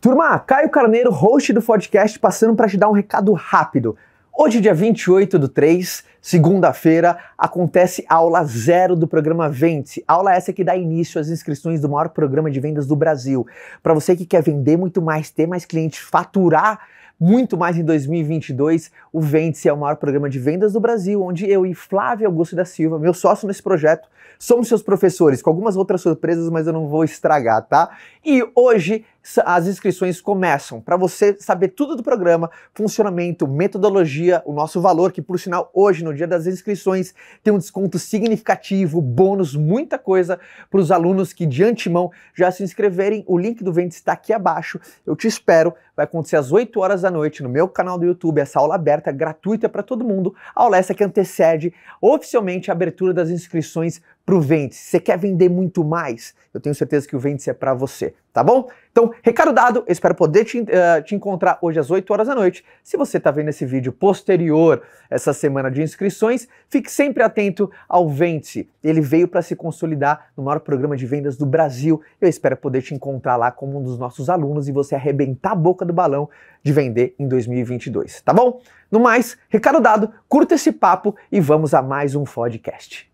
Turma, Caio Carneiro, host do podcast, passando para te dar um recado rápido. Hoje, dia 28 do 3, segunda-feira, acontece a aula zero do programa Vende-se. Aula essa que dá início às inscrições do maior programa de vendas do Brasil. Para você que quer vender muito mais, ter mais clientes, faturar muito mais em 2022, o Vende-se é o maior programa de vendas do Brasil, onde eu e Flávio Augusto da Silva, meu sócio nesse projeto, somos seus professores, com algumas outras surpresas, mas eu não vou estragar, tá? E hoje as inscrições começam. Para você saber tudo do programa, funcionamento, metodologia, o nosso valor, que por sinal hoje, no dia das inscrições, tem um desconto significativo, bônus, muita coisa para os alunos que de antemão já se inscreverem. O link do vento está aqui abaixo. Eu te espero. Vai acontecer às 8 horas da noite no meu canal do YouTube, essa aula aberta, gratuita para todo mundo. A aula essa que antecede oficialmente a abertura das inscrições para o Vente, Você quer vender muito mais? Eu tenho certeza que o Vente é para você, tá bom? Então, recado dado, eu espero poder te, uh, te encontrar hoje às 8 horas da noite. Se você está vendo esse vídeo posterior essa semana de inscrições, fique sempre atento ao Vente. Ele veio para se consolidar no maior programa de vendas do Brasil. Eu espero poder te encontrar lá como um dos nossos alunos e você arrebentar a boca do balão de vender em 2022, tá bom? No mais, recado dado, curta esse papo e vamos a mais um podcast.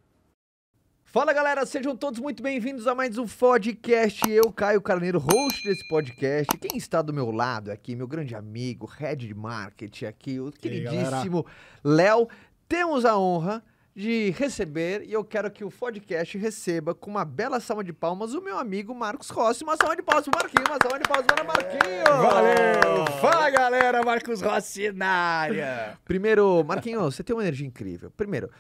Fala galera, sejam todos muito bem-vindos a mais um podcast. Eu, Caio Carneiro, host desse podcast. Quem está do meu lado aqui, meu grande amigo, head de marketing aqui, o queridíssimo Léo. Temos a honra de receber e eu quero que o podcast receba com uma bela salva de palmas o meu amigo Marcos Rossi. Uma salva de palmas pro Marquinhos, uma salva de palmas para Marquinhos! Valeu! Fala galera, Marcos Rossi na área! Primeiro, Marquinhos, você tem uma energia incrível. Primeiro,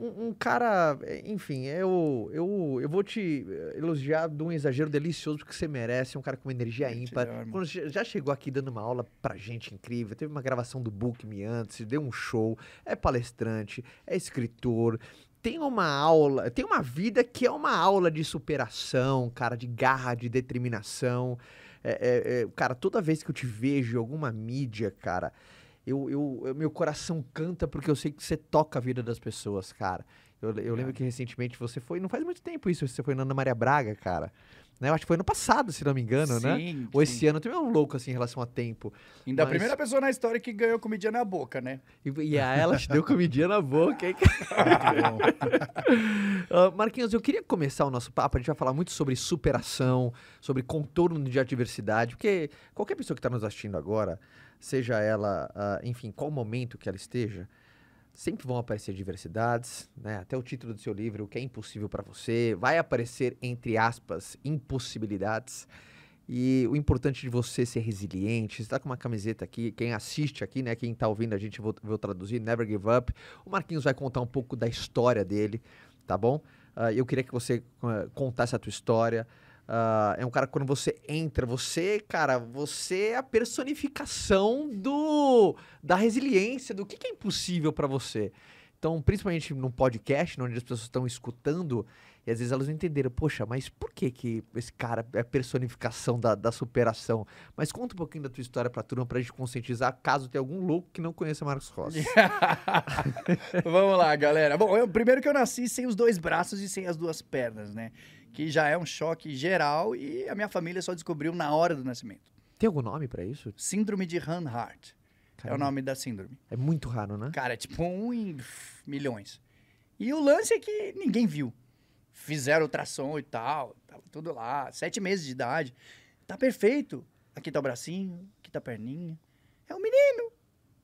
um, um, cara, enfim, eu, eu, eu vou te elogiar de um exagero delicioso porque você merece, é um cara com uma energia ímpar. Quando já chegou aqui dando uma aula pra gente incrível, teve uma gravação do Book Me antes, deu um show, é palestrante, é escritor, tem uma aula, tem uma vida que é uma aula de superação, cara, de garra, de determinação. É, é, é, cara, toda vez que eu te vejo em alguma mídia, cara, eu, eu, eu, meu coração canta porque eu sei que você toca a vida das pessoas, cara. Eu, eu lembro que recentemente você foi, não faz muito tempo isso, você foi na Ana Maria Braga, cara. Né? Eu acho que foi ano passado, se não me engano, sim, né? Sim. Ou esse ano também é um louco assim em relação a tempo. Ainda mas... a primeira pessoa na história que ganhou comidinha na boca, né? E, e a ela te deu comidinha na boca, hein? uh, Marquinhos, eu queria começar o nosso papo. A gente vai falar muito sobre superação, sobre contorno de adversidade, porque qualquer pessoa que está nos assistindo agora seja ela, uh, enfim, qual momento que ela esteja, sempre vão aparecer diversidades, né? Até o título do seu livro, O que é impossível para você, vai aparecer entre aspas impossibilidades. E o importante de você ser resiliente, você está com uma camiseta aqui, quem assiste aqui, né, quem está ouvindo a gente, vou, vou traduzir, Never Give Up. O Marquinhos vai contar um pouco da história dele, tá bom? Uh, eu queria que você uh, contasse a tua história, Uh, é um cara que quando você entra, você, cara, você é a personificação do da resiliência, do que, que é impossível para você. Então, principalmente no podcast, né, onde as pessoas estão escutando, e às vezes elas não entenderam, poxa, mas por que, que esse cara é a personificação da, da superação? Mas conta um pouquinho da tua história pra turma, pra gente conscientizar, caso tenha algum louco que não conheça Marcos Rossi. Vamos lá, galera. Bom, eu, primeiro que eu nasci sem os dois braços e sem as duas pernas, né? que já é um choque geral e a minha família só descobriu na hora do nascimento. Tem algum nome para isso? Síndrome de Hanhart. É o nome da síndrome. É muito raro, né? Cara, é tipo um em milhões. E o lance é que ninguém viu. Fizeram ultrassom e tal, tava tudo lá, sete meses de idade. Tá perfeito. Aqui tá o bracinho, aqui tá a perninha. É um menino.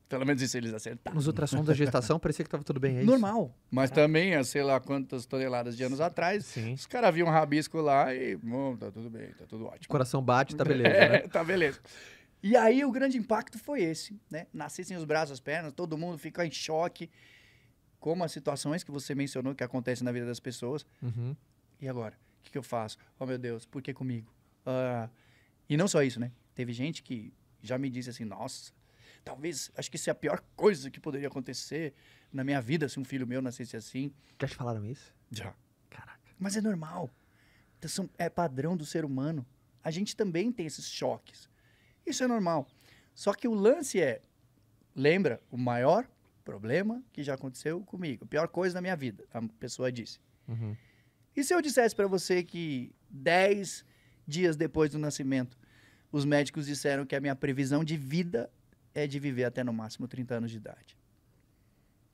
Pelo menos isso eles acertaram. Nos ultrassons da gestação parecia que estava tudo bem, é Normal. Mas também, há sei lá quantas toneladas de anos atrás, Sim. os caras viam um rabisco lá e, bom, tá tudo bem, tá tudo ótimo. coração bate, tá beleza, né? é, né? tá beleza. E aí o grande impacto foi esse, né? Nascessem os braços, as pernas, todo mundo fica em choque. Como as situações que você mencionou que acontecem na vida das pessoas. Uhum. E agora? O que, que, eu faço? Oh, meu Deus, por que comigo? Uh, e não só isso, né? Teve gente que já me disse assim, nossa, talvez, acho que isso é a pior coisa que poderia acontecer na minha vida se um filho meu nascesse assim. Já te falaram isso? Já. Caraca. Mas é normal. Então, é padrão do ser humano. A gente também tem esses choques. Isso é normal. Só que o lance é, lembra, o maior problema que já aconteceu comigo, a pior coisa da minha vida, a pessoa disse. Uhum. E se eu dissesse para você que 10 dias depois do nascimento, os médicos disseram que a minha previsão de vida é de viver até no máximo 30 anos de idade.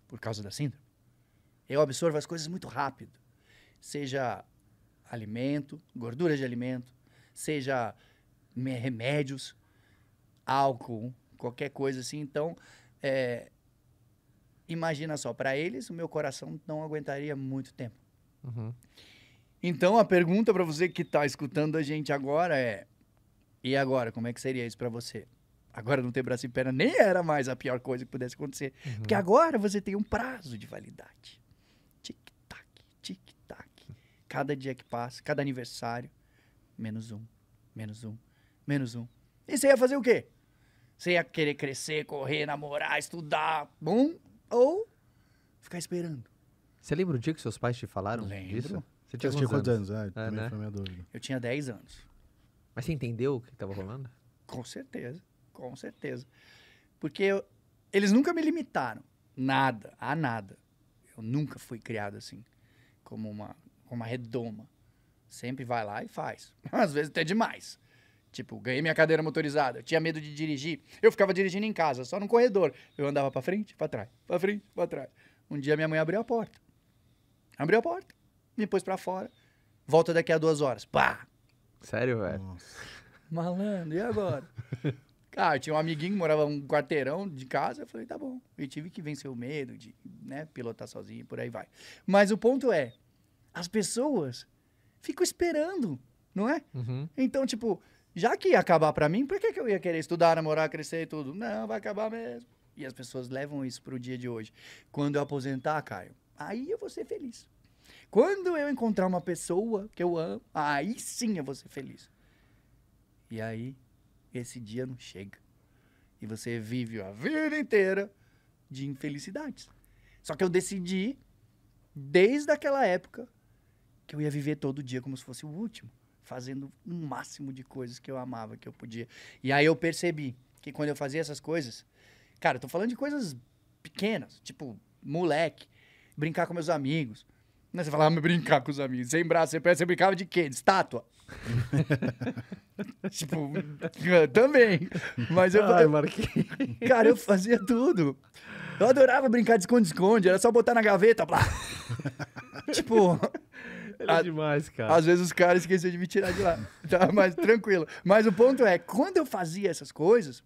Por causa da síndrome. Eu absorvo as coisas muito rápido. Seja alimento, gordura de alimento, seja remédios, álcool, qualquer coisa assim. Então, é, imagina só, para eles o meu coração não aguentaria muito tempo. Uhum. Então, a pergunta para você que está escutando a gente agora é: e agora? Como é que seria isso para você? Agora não ter braço e perna nem era mais a pior coisa que pudesse acontecer. Uhum. Porque agora você tem um prazo de validade. Tic-tac, tic-tac. Cada dia que passa, cada aniversário, menos um, menos um, menos um. E você ia fazer o quê? Você ia querer crescer, correr, namorar, estudar, bom? Ou ficar esperando. Você lembra o dia que seus pais te falaram Lembro. disso? Você tinha, tinha quantos anos? anos? Ah, é, né? Eu tinha 10 anos. Mas você entendeu o que estava rolando? Com certeza. Com certeza. Porque eu, eles nunca me limitaram. Nada, a nada. Eu nunca fui criado assim, como uma, uma redoma. Sempre vai lá e faz. Às vezes até demais. Tipo, ganhei minha cadeira motorizada, eu tinha medo de dirigir. Eu ficava dirigindo em casa, só no corredor. Eu andava para frente, para trás, para frente, para trás. Um dia minha mãe abriu a porta. Abriu a porta, me pôs para fora. Volta daqui a duas horas. Pá! Sério, velho? Malandro, e agora? Cara, ah, tinha um amiguinho que morava um quarteirão de casa, eu falei, tá bom. E tive que vencer o medo de, né, pilotar sozinho e por aí vai. Mas o ponto é, as pessoas ficam esperando, não é? Uhum. Então, tipo, já que ia acabar pra mim, por que, que eu ia querer estudar, namorar, crescer e tudo? Não, vai acabar mesmo. E as pessoas levam isso pro dia de hoje. Quando eu aposentar, Caio, aí eu vou ser feliz. Quando eu encontrar uma pessoa que eu amo, aí sim eu vou ser feliz. E aí esse dia não chega. E você vive a vida inteira de infelicidades. Só que eu decidi, desde aquela época, que eu ia viver todo dia como se fosse o último, fazendo o um máximo de coisas que eu amava, que eu podia. E aí eu percebi que quando eu fazia essas coisas, cara, eu tô falando de coisas pequenas, tipo moleque, brincar com meus amigos, você falava me brincar com os amigos. Sem braço, sem pé, você brincava de quê? De estátua. tipo, também. Mas eu. Ai, Marquinhos. Cara, eu fazia tudo. Eu adorava brincar de esconde-esconde. Era só botar na gaveta. Blá. tipo. Era é demais, cara. Às vezes os caras esqueciam de me tirar de lá. Tá? Mas tranquilo. Mas o ponto é, quando eu fazia essas coisas,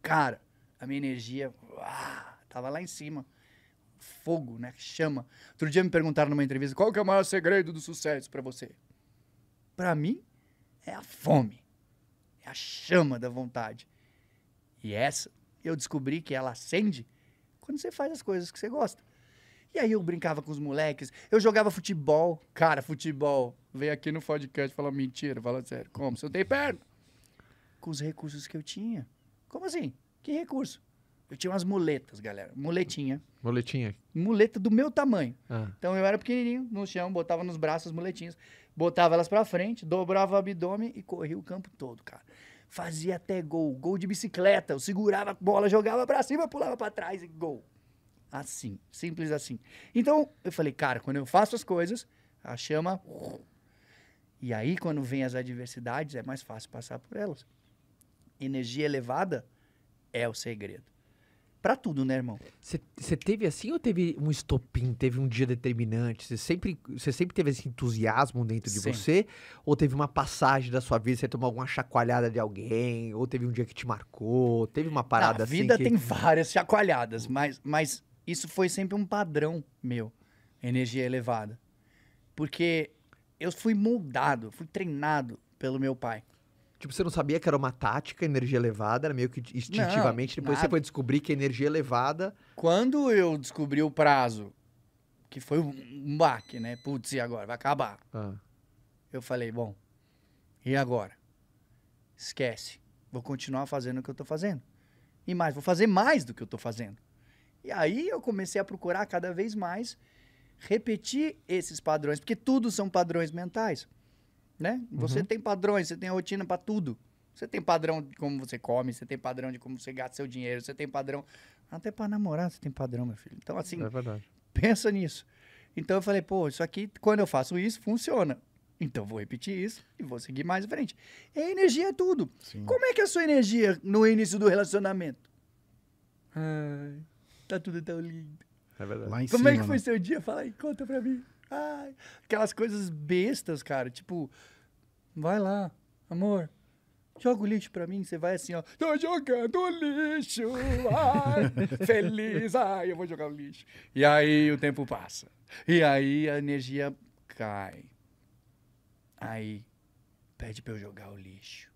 cara, a minha energia uau, tava lá em cima fogo, né? Chama. Outro dia me perguntaram numa entrevista qual que é o maior segredo do sucesso para você. Para mim é a fome, é a chama da vontade. E essa eu descobri que ela acende quando você faz as coisas que você gosta. E aí eu brincava com os moleques, eu jogava futebol. Cara, futebol. Veio aqui no podcast falar mentira, fala sério. Como? Você não tem perna? Com os recursos que eu tinha. Como assim? Que recurso? Eu tinha umas muletas, galera. Muletinha. Moletinha, Muleta do meu tamanho. Ah. Então eu era pequenininho, no chão, botava nos braços as muletinhas, botava elas pra frente, dobrava o abdômen e corria o campo todo, cara. Fazia até gol, gol de bicicleta, eu segurava a bola, jogava pra cima, pulava pra trás e gol. Assim, simples assim. Então eu falei, cara, quando eu faço as coisas, a chama. E aí, quando vem as adversidades, é mais fácil passar por elas. Energia elevada é o segredo para tudo, né, irmão? Você teve assim ou teve um estopim, teve um dia determinante? Você sempre, você sempre teve esse entusiasmo dentro de Sim. você? Ou teve uma passagem da sua vida, você tomou alguma chacoalhada de alguém? Ou teve um dia que te marcou? Teve uma parada ah, assim? A vida assim que... tem várias chacoalhadas, mas, mas isso foi sempre um padrão meu, energia elevada. Porque eu fui moldado, fui treinado pelo meu pai. Tipo, você não sabia que era uma tática, energia elevada, era meio que instintivamente. Não, Depois nada. você foi descobrir que energia elevada. Quando eu descobri o prazo, que foi um baque, né? Putz, e agora? Vai acabar. Ah. Eu falei, bom, e agora? Esquece. Vou continuar fazendo o que eu tô fazendo. E mais, vou fazer mais do que eu tô fazendo. E aí eu comecei a procurar cada vez mais repetir esses padrões, porque tudo são padrões mentais né? Você uhum. tem padrões, você tem a rotina para tudo. Você tem padrão de como você come, você tem padrão de como você gasta seu dinheiro, você tem padrão. Até para namorar você tem padrão, meu filho. Então, assim, é pensa nisso. Então eu falei, pô, isso aqui, quando eu faço isso, funciona. Então vou repetir isso e vou seguir mais em frente. E a energia é tudo. Sim. Como é que é a sua energia no início do relacionamento? Ai, tá tudo tão lindo. É verdade. Lá em Como cima, é que foi né? seu dia? Fala aí, conta pra mim. Ai, aquelas coisas bestas, cara. Tipo, Vai lá, amor. Joga o lixo pra mim, você vai assim, ó. Tô jogando lixo, ai, feliz, ai, eu vou jogar o lixo. E aí o tempo passa. E aí a energia cai. Aí pede pra eu jogar o lixo.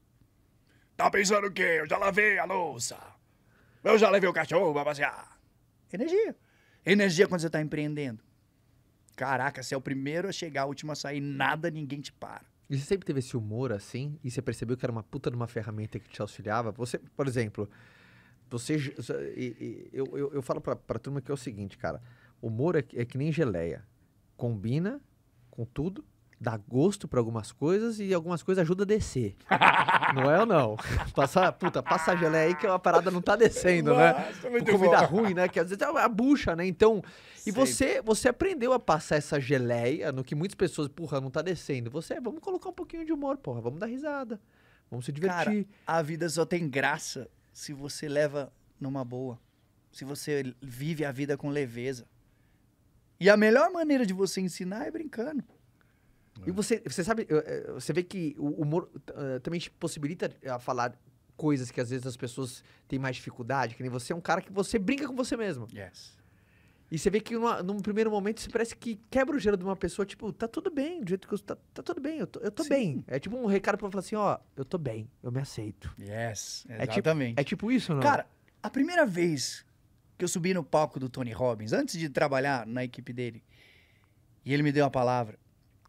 Tá pensando o quê? Eu já lavei a louça. Eu já levei o cachorro pra passear. Energia. Energia quando você tá empreendendo. Caraca, você é o primeiro a chegar, o último a sair, nada, ninguém te para. E você sempre teve esse humor assim? E você percebeu que era uma puta de uma ferramenta que te auxiliava? Você, por exemplo, você. eu, eu, eu, falo pra, pra turma que é o seguinte, cara: humor é, é que nem geleia. Combina com tudo dá gosto para algumas coisas e algumas coisas ajuda a descer. não é ou não? Passa, puta, passa a geleia aí que a parada não tá descendo, né? Nossa, né? comida bom. ruim, né? Que às vezes é a bucha, né? Então, Sempre. e você você aprendeu a passar essa geleia no que muitas pessoas, porra, não tá descendo. Você, vamos colocar um pouquinho de humor, porra, vamos dar risada. Vamos se divertir. Cara, a vida só tem graça se você leva numa boa. Se você vive a vida com leveza. E a melhor maneira de você ensinar é brincando. E é. você, você sabe, eh, você vê que o humor eh, também te possibilita a falar coisas que às vezes as pessoas têm mais dificuldade, que nem você é um cara que você brinca com você mesmo. Yes. E você vê que numa, num primeiro momento isso parece que quebra o gelo de uma pessoa, tipo, tá tudo bem, do jeito que eu tá, tá tudo bem, eu tô, eu tô bem. É tipo um recado pra falar assim, ó, eu tô bem, eu me aceito. Yes, exatamente. É tipo, é tipo isso, não? É? Cara, a primeira vez que eu subi no palco do Tony Robbins, antes de trabalhar na equipe dele, e ele me deu a palavra,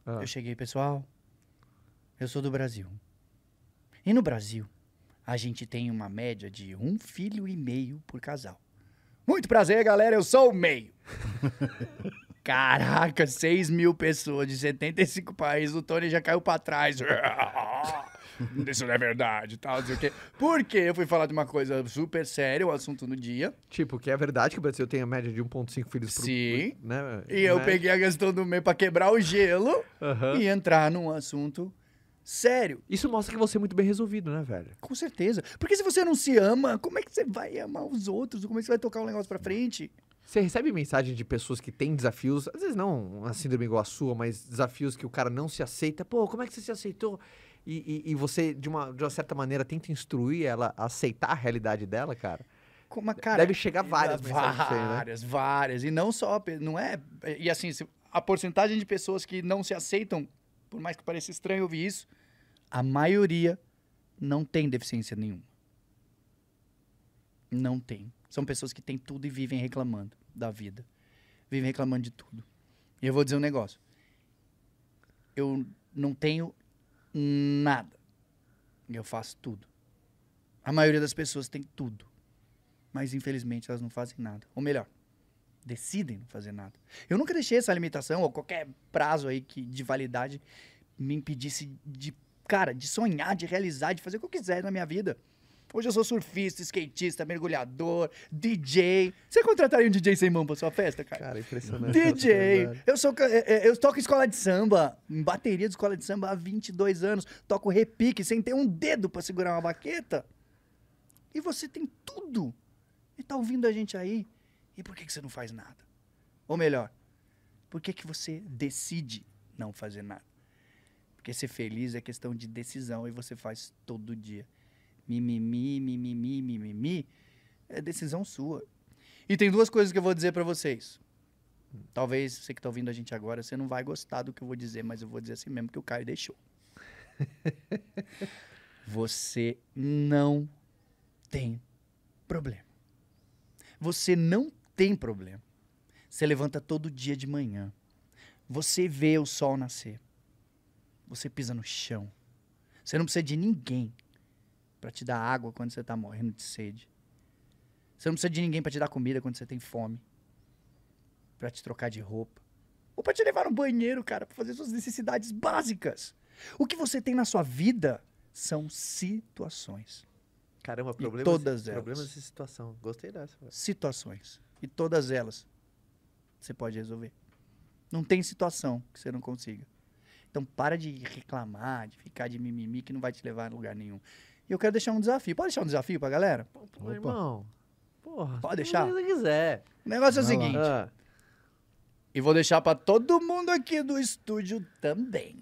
ah. Eu cheguei, pessoal, eu sou do Brasil. E no Brasil, a gente tem uma média de um filho e meio por casal. Muito prazer, galera, eu sou o meio. Caraca, 6 mil pessoas de 75 países, o Tony já caiu pra trás. isso não é verdade tal, não sei o quê. Porque eu fui falar de uma coisa super séria, o assunto do dia. Tipo, que é verdade que o Brasil tem a média de 1,5 filhos por Sim. Né? E eu né? peguei a questão do meio pra quebrar o gelo uhum. e entrar num assunto Sério. Isso mostra que você é muito bem resolvido, né, velho? Com certeza. Porque se você não se ama, como é que você vai amar os outros? Como é que você vai tocar um negócio pra frente? Você recebe mensagem de pessoas que têm desafios, às vezes não uma síndrome igual a sua, mas desafios que o cara não se aceita. Pô, como é que você se aceitou? e, e, e você, de uma, de uma certa maneira, tenta instruir ela a aceitar a realidade dela, cara. Como, cara Deve chegar várias né? Várias, várias, né? várias. E não só, não é... E assim, a porcentagem de pessoas que não se aceitam, por mais que pareça estranho ouvir isso, a maioria não tem deficiência nenhuma. Não tem. São pessoas que têm tudo e vivem reclamando da vida. Vivem reclamando de tudo. E eu vou dizer um negócio. Eu não tenho nada. Eu faço tudo. A maioria das pessoas tem tudo. Mas infelizmente elas não fazem nada. Ou melhor, decidem não fazer nada. Eu nunca deixei essa limitação ou qualquer prazo aí que, de validade me impedisse de, cara, de sonhar, de realizar, de fazer o que eu quiser na minha vida. Hoje eu sou surfista, skatista, mergulhador, DJ. Você contrataria um DJ sem mão pra sua festa, cara? Cara, impressionante. DJ. É eu, sou, é, é, eu toco escola de samba, em bateria de escola de samba há 22 anos. Toco repique sem ter um dedo para segurar uma baqueta. E você tem tudo. E tá ouvindo a gente aí. E por que, que você não faz nada? Ou melhor, por que, que você decide não fazer nada? Porque ser feliz é questão de decisão e você faz todo dia mimimi, mimimi, mimimi, é decisão sua. E tem duas coisas que eu vou dizer para vocês. Talvez você que tá ouvindo a gente agora, você não vai gostar do que eu vou dizer, mas eu vou dizer assim mesmo que o Caio deixou. você não tem problema. Você não tem problema. Você levanta todo dia de manhã. Você vê o sol nascer. Você pisa no chão. Você não precisa de ninguém para te dar água quando você tá morrendo de sede. Você não precisa de ninguém para te dar comida quando você tem fome. Para te trocar de roupa. Ou para te levar no banheiro, cara, para fazer suas necessidades básicas. O que você tem na sua vida são situações. Caramba, problemas e, todas elas. problemas e situação. Gostei dessa. Situações. E todas elas você pode resolver. Não tem situação que você não consiga. Então para de reclamar, de ficar de mimimi que não vai te levar a lugar nenhum. E eu quero deixar um desafio. Pode deixar um desafio pra galera? Pô, Opa. irmão. Porra. Pode deixar? Se quiser. O negócio é o seguinte. Ah. E vou deixar pra todo mundo aqui do estúdio também.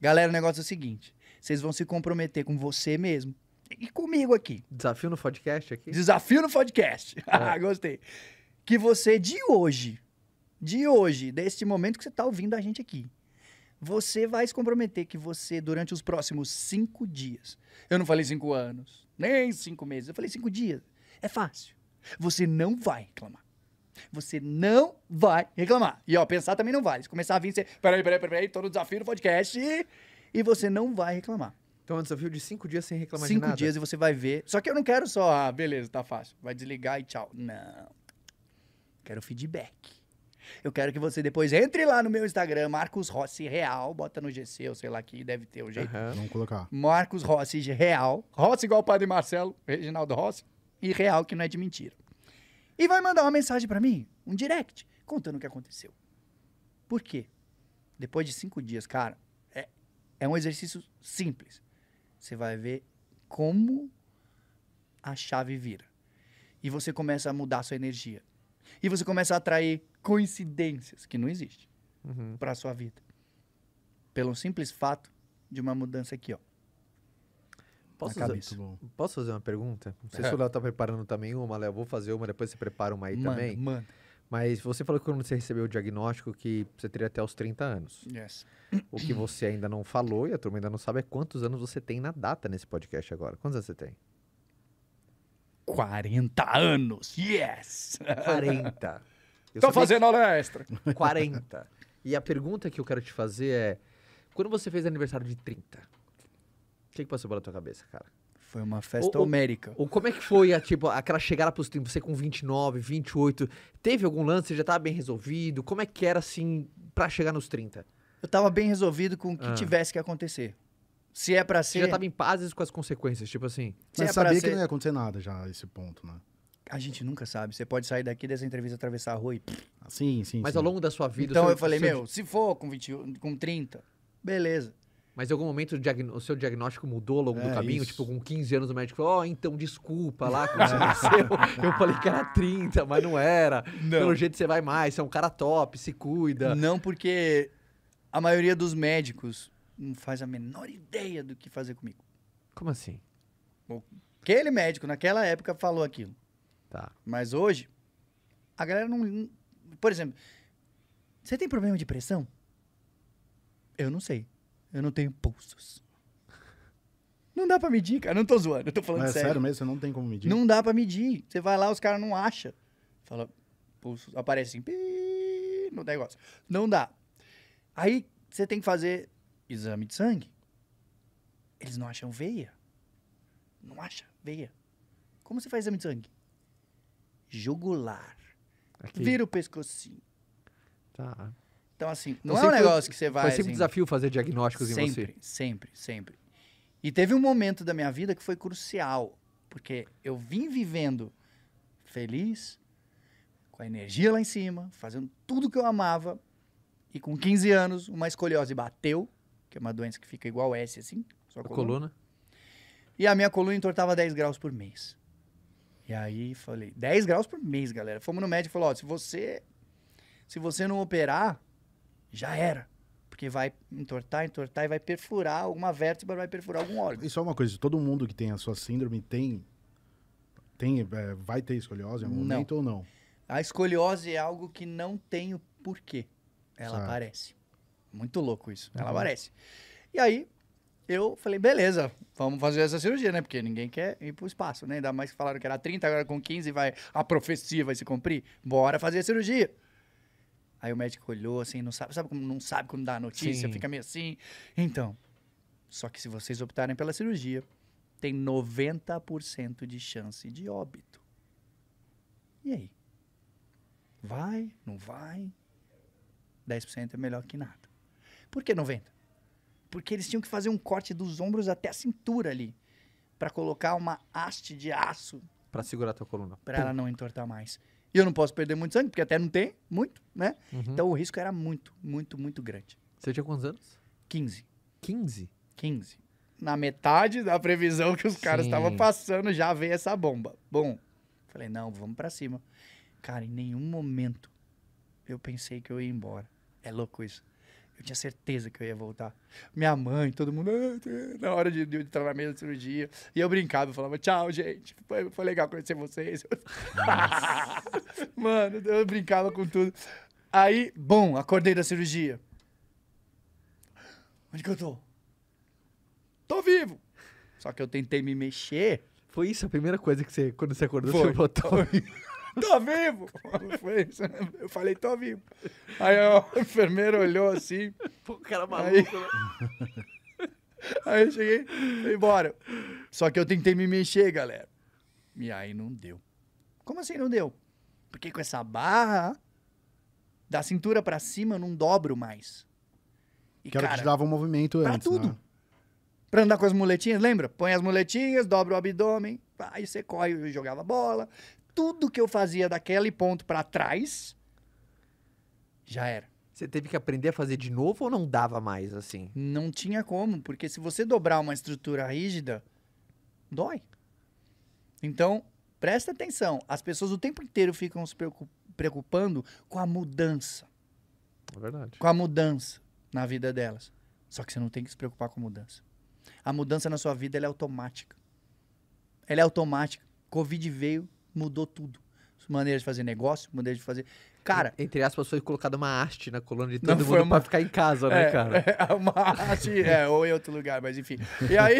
Galera, o negócio é o seguinte. Vocês vão se comprometer com você mesmo. E comigo aqui. Desafio no podcast aqui? Desafio no podcast. É. Gostei. Que você, de hoje, de hoje, deste momento que você tá ouvindo a gente aqui, você vai se comprometer que você, durante os próximos cinco dias, eu não falei cinco anos, nem cinco meses, eu falei cinco dias. É fácil. Você não vai reclamar. Você não vai reclamar. E ó, pensar também não vale. Se começar a vir, você. Peraí, peraí, peraí, tô no desafio do podcast. E, e você não vai reclamar. Então é um desafio de cinco dias sem reclamar cinco de nada. Cinco dias e você vai ver. Só que eu não quero só, ah, beleza, tá fácil. Vai desligar e tchau. Não. Quero feedback. Eu quero que você depois entre lá no meu Instagram, Marcos Rossi Real, bota no GC, ou sei lá que deve ter o jeito. Uhum. Vamos colocar. Marcos Rossi Real. Rossi igual o padre Marcelo, Reginaldo Rossi. E Real, que não é de mentira. E vai mandar uma mensagem para mim, um direct, contando o que aconteceu. Por quê? Depois de cinco dias, cara, é, é um exercício simples. Você vai ver como a chave vira. E você começa a mudar a sua energia. E você começa a atrair coincidências que não existe uhum. para sua vida. Pelo simples fato de uma mudança aqui, ó. Posso fazer, posso fazer uma pergunta? Não sei é. se o Léo tá preparando também uma, Léo. Vou fazer uma, depois você prepara uma aí também. Mas você falou que quando você recebeu o diagnóstico que você teria até os 30 anos. Yes. O que você ainda não falou e a turma ainda não sabe é quantos anos você tem na data nesse podcast agora. Quantos anos você tem? 40 anos! Yes! 40. Estão fazendo aula hora extra. 40. e a pergunta que eu quero te fazer é: quando você fez aniversário de 30, o que, que passou pela tua cabeça, cara? Foi uma festa homérica. Ou, ou como é que foi a, tipo, aquela chegada pros 30, você com 29, 28? Teve algum lance? Você já tava bem resolvido? Como é que era assim para chegar nos 30? Eu tava bem resolvido com o que ah. tivesse que acontecer. Se é para ser. Você já tava em paz com as consequências, tipo assim. Você é sabia ser... que não ia acontecer nada já a esse ponto, né? A gente nunca sabe. Você pode sair daqui dessa entrevista, atravessar a rua e. Sim, sim. Mas sim. ao longo da sua vida. Então seu, eu falei, seu... meu, se for com, 20, com 30, beleza. Mas em algum momento o, diagn... o seu diagnóstico mudou ao longo é, do caminho? Isso. Tipo, com 15 anos o médico falou, ó, oh, então desculpa lá que você nasceu. Eu falei que era 30, mas não era. Não. Pelo jeito você vai mais, você é um cara top, se cuida. Não, porque a maioria dos médicos não faz a menor ideia do que fazer comigo. Como assim? Aquele médico naquela época falou aquilo. Tá. Mas hoje, a galera não. Por exemplo, você tem problema de pressão? Eu não sei. Eu não tenho pulsos. Não dá pra medir, cara. Eu não tô zoando, eu tô falando Mas é sério. É sério mesmo, você não tem como medir. Não dá pra medir. Você vai lá, os caras não acham. Fala, pulsos. Aparece assim, no negócio. Não dá. Aí você tem que fazer exame de sangue. Eles não acham veia. Não acha veia. Como você faz exame de sangue? jugular. Aqui. Vira o pescocinho. Tá. Então, assim, então, não, é um negócio que você vai. Foi sempre assim, um desafio fazer diagnósticos sempre, em você. Sempre, sempre. E teve um momento da minha vida que foi crucial, porque eu vim vivendo feliz, com a energia lá em cima, fazendo tudo que eu amava, e com 15 anos, uma escoliose bateu, que é uma doença que fica igual S, assim, só a coluna. coluna. E a minha coluna entortava 10 graus por mês. E aí falei, 10 graus por mês, galera. Fomos no médico e falou, ó, se você se você não operar, já era. Porque vai entortar, entortar e vai perfurar alguma vértebra, vai perfurar algum órgão. Isso é uma coisa, todo mundo que tem a sua síndrome tem tem é, vai ter escoliose em algum não. momento ou não? A escoliose é algo que não tem o porquê. Ela certo. aparece. Muito louco isso. Ela uhum. aparece. E aí, eu falei, beleza, vamos fazer essa cirurgia, né? Porque ninguém quer ir pro espaço, né? Ainda mais que falaram que era 30, agora com 15 vai, a profecia vai se cumprir. Bora fazer a cirurgia. Aí o médico olhou assim, não sabe, sabe como não sabe como dar a notícia, Sim. fica meio assim. Então, só que se vocês optarem pela cirurgia, tem 90% de chance de óbito. E aí? Vai? Não vai? 10% é melhor que nada. Por que 90? porque eles tinham que fazer um corte dos ombros até a cintura ali, para colocar uma haste de aço. Para segurar a tua coluna. Para ela não entortar mais. E eu não posso perder muito sangue, porque até não tem muito, né? Uhum. Então o risco era muito, muito, muito grande. Você tinha quantos anos? 15. 15? 15. Na metade da previsão que os Sim. caras estavam passando, já veio essa bomba. Bom, falei, não, vamos para cima. Cara, em nenhum momento eu pensei que eu ia embora. É louco isso. Eu tinha certeza que eu ia voltar. Minha mãe, todo mundo, ah, tá, na hora de, de entrar na mesa de cirurgia. E eu brincava, eu falava, tchau, gente. Foi, foi legal conhecer vocês. Mano, eu brincava com tudo. Aí, bom, acordei da cirurgia. Onde que eu tô? Tô vivo! Só que eu tentei me mexer. Foi isso a primeira coisa que você, quando você acordou, foi. você botou. Tô vivo! Eu falei, tô vivo. Aí o enfermeiro olhou assim. Pô, cara é maluco, né? aí... aí eu cheguei, embora. Só que eu tentei me mexer, galera. E aí não deu. Como assim não deu? Porque com essa barra, da cintura para cima, eu não dobro mais. E, que era que te dava um movimento pra tudo. Né? Pra andar com as muletinhas, lembra? Põe as muletinhas, dobra o abdômen, aí você corre, e jogava bola, tudo que eu fazia daquele ponto para trás, já era. Você teve que aprender a fazer de novo ou não dava mais assim? Não tinha como, porque se você dobrar uma estrutura rígida, dói. Então, presta atenção. As pessoas o tempo inteiro ficam se preocupando com a mudança. É verdade. Com a mudança na vida delas. Só que você não tem que se preocupar com a mudança. A mudança na sua vida é automática. Ela é automática. Covid veio, mudou tudo. Maneira de fazer negócio, maneira de fazer. Cara. Entre aspas, foi colocada uma haste na coluna de todo mundo foi uma... pra ficar em casa, né, é, cara? É, uma haste, é, ou em outro lugar, mas enfim. E aí.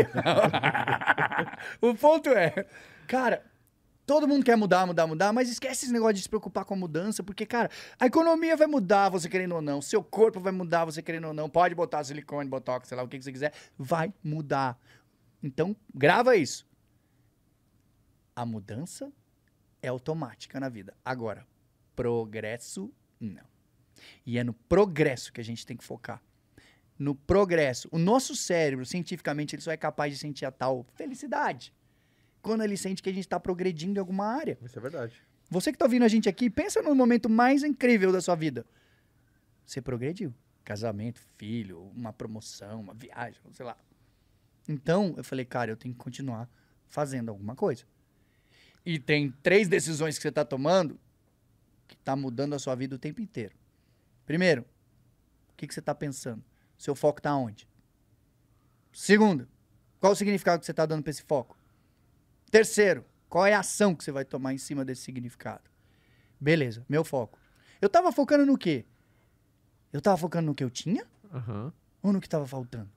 o ponto é. Cara, Todo mundo quer mudar, mudar, mudar, mas esquece esse negócio de se preocupar com a mudança, porque, cara, a economia vai mudar, você querendo ou não, seu corpo vai mudar, você querendo ou não, pode botar silicone, botox, sei lá, o que você quiser, vai mudar. Então, grava isso. A mudança é automática na vida. Agora, progresso, não. E é no progresso que a gente tem que focar. No progresso. O nosso cérebro, cientificamente, ele só é capaz de sentir a tal felicidade quando ele sente que a gente está progredindo em alguma área. Isso é verdade. Você que está ouvindo a gente aqui, pensa no momento mais incrível da sua vida. Você progrediu. Casamento, filho, uma promoção, uma viagem, sei lá. Então, eu falei, cara, eu tenho que continuar fazendo alguma coisa e tem três decisões que você está tomando que está mudando a sua vida o tempo inteiro. Primeiro, o que, que você está pensando? Seu foco está onde? Segundo, qual o significado que você está dando para esse foco? Terceiro, qual é a ação que você vai tomar em cima desse significado? Beleza, meu foco. Eu estava focando no quê? Eu estava focando no que eu tinha? Uhum. Ou no que estava faltando?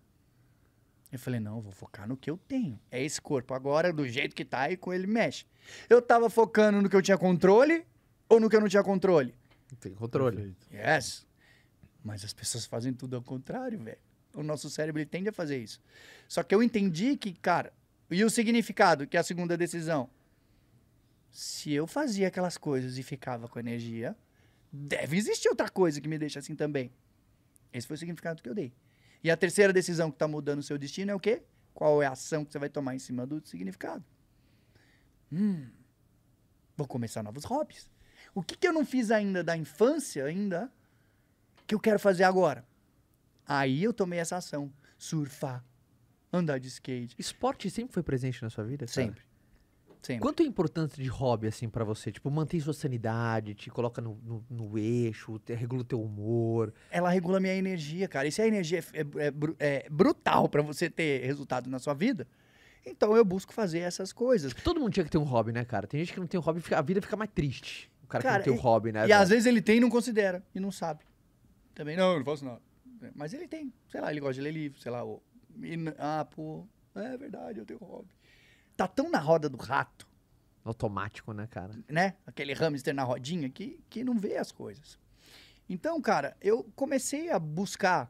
Eu falei, não, eu vou focar no que eu tenho. É esse corpo agora, do jeito que tá, e com ele mexe. Eu tava focando no que eu tinha controle ou no que eu não tinha controle? Tem controle. Yes. Mas as pessoas fazem tudo ao contrário, velho. O nosso cérebro ele tende a fazer isso. Só que eu entendi que, cara, e o significado, que é a segunda decisão. Se eu fazia aquelas coisas e ficava com energia, deve existir outra coisa que me deixa assim também. Esse foi o significado que eu dei. E a terceira decisão que está mudando o seu destino é o quê? Qual é a ação que você vai tomar em cima do significado? Hum, vou começar novos hobbies. O que, que eu não fiz ainda da infância, ainda, que eu quero fazer agora? Aí eu tomei essa ação. Surfar, andar de skate. Esporte sempre foi presente na sua vida? Sempre. Sempre. Quanto é importante de hobby, assim, para você? Tipo, mantém sua sanidade, te coloca no, no, no eixo, te, regula o teu humor. Ela regula minha energia, cara. E se a energia é, é, é, é brutal para você ter resultado na sua vida, então eu busco fazer essas coisas. Tipo, todo mundo tinha que ter um hobby, né, cara? Tem gente que não tem um hobby, a vida fica mais triste. O cara, cara que não tem e, um hobby, né? E às vezes ele tem e não considera, e não sabe. Também, não, eu não faço nada. Mas ele tem, sei lá, ele gosta de ler livro, sei lá. Ou... ah, pô, é verdade, eu tenho hobby tá tão na roda do rato. Automático, né, cara? Né? Aquele hamster na rodinha que, que não vê as coisas. Então, cara, eu comecei a buscar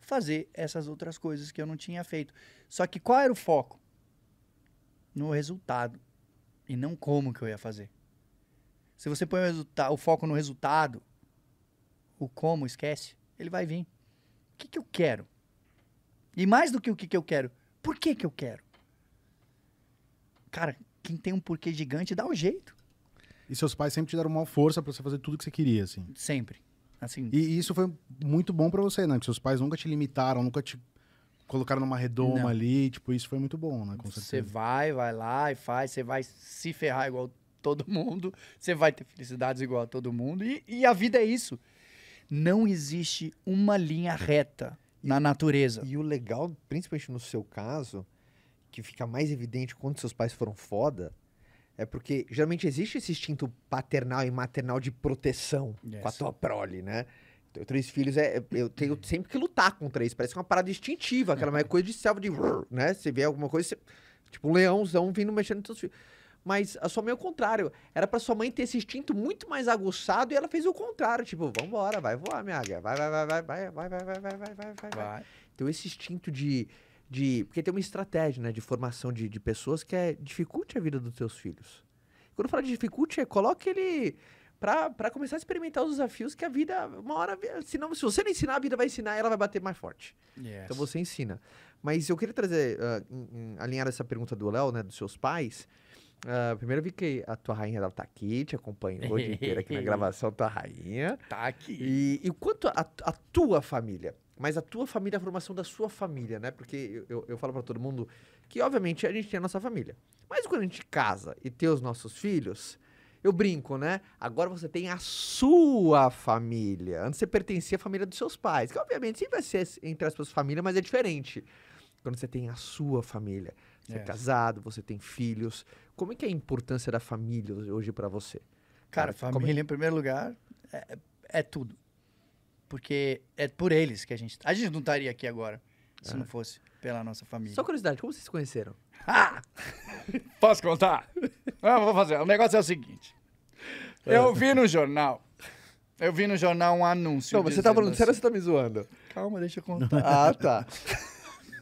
fazer essas outras coisas que eu não tinha feito. Só que qual era o foco? No resultado e não como que eu ia fazer. Se você põe o, o foco no resultado, o como esquece, ele vai vir. O que, que eu quero? E mais do que o que, que eu quero, por que, que eu quero? cara, quem tem um porquê gigante dá o um jeito. E seus pais sempre te deram uma força para você fazer tudo que você queria, assim? Sempre. Assim. E isso foi muito bom para você, né? Porque seus pais nunca te limitaram, nunca te colocaram numa redoma Não. ali, tipo, isso foi muito bom, né? Você vai, vai lá e faz, você vai se ferrar igual todo mundo, você vai ter felicidades igual a todo mundo, e, e a vida é isso. Não existe uma linha reta e, na natureza. E o legal, principalmente no seu caso, que fica mais evidente quando seus pais foram foda é porque geralmente existe esse instinto paternal e maternal de proteção yes. com a tua prole, né? Eu, três filhos é. Eu tenho sempre que lutar contra isso. Parece uma parada instintiva, aquela coisa de selva de. né? Você vê alguma coisa, você, tipo um leãozão vindo mexendo nos seus filhos. Mas a sua mãe é o contrário. Era pra sua mãe ter esse instinto muito mais aguçado e ela fez o contrário. Tipo, vambora, vai voar, minha águia. Vai, vai, vai, vai, vai, vai, vai, vai, vai, vai, vai, vai. Então esse instinto de de. Porque tem uma estratégia né, de formação de, de pessoas que é dificulte a vida dos seus filhos. Quando fala de dificulte, é coloque ele para começar a experimentar os desafios que a vida, uma hora, se, não, se você não ensinar, a vida vai ensinar e ela vai bater mais forte. Yes. Então você ensina. Mas eu queria trazer, uh, alinhar essa pergunta do Léo, né, dos seus pais. Uh, primeiro vi que a tua rainha ela tá aqui, te acompanhou o dia inteiro aqui na gravação, tua rainha. Tá aqui. E, e quanto a, a tua família? mas a tua família, a formação da sua família, né? Porque eu, eu falo para todo mundo que, obviamente, a gente tem a nossa família. Mas quando a gente casa e tem os nossos filhos, eu brinco, né? Agora você tem a sua família. Antes você pertencia à família dos seus pais, que obviamente sempre vai ser entre as suas famílias, mas é diferente. Quando você tem a sua família, você é, é casado, você tem filhos. Como é que é a importância da família hoje para você? Cara, Cara é família em primeiro lugar é, é tudo. Porque é por eles que a gente. Tá. A gente não estaria aqui agora se ah. não é. fosse pela nossa família. Só curiosidade, como vocês se conheceram? Ah! Posso contar? Não, ah, vou fazer. O negócio é o seguinte. Eu ah. vi no jornal. Eu vi no jornal um anúncio. Não, você tá falando sério ou assim. você tá me zoando? Calma, deixa eu contar. Ah, tá.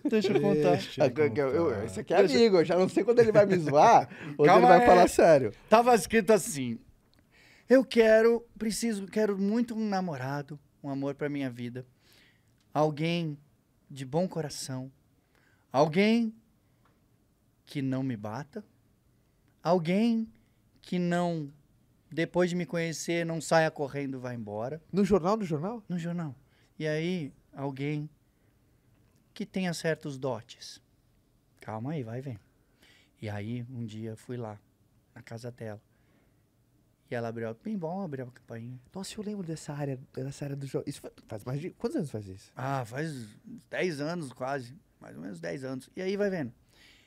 Deixa eu contar. Deixa eu contar. Eu, eu, esse aqui é deixa... amigo, eu já não sei quando ele vai me zoar ou Calma, ele vai é... falar sério. Tava escrito assim: Eu quero, preciso, quero muito um namorado um amor para minha vida, alguém de bom coração, alguém que não me bata, alguém que não depois de me conhecer não saia correndo, vai embora. No jornal do jornal? No jornal. E aí alguém que tenha certos dotes. Calma aí, vai vem E aí um dia fui lá na casa dela e ela abriu bem bom, abriu a campainha. Nossa, eu lembro dessa área, dessa área do jogo. Isso faz mais de. Quantos anos faz isso? Ah, faz 10 anos quase. Mais ou menos 10 anos. E aí vai vendo.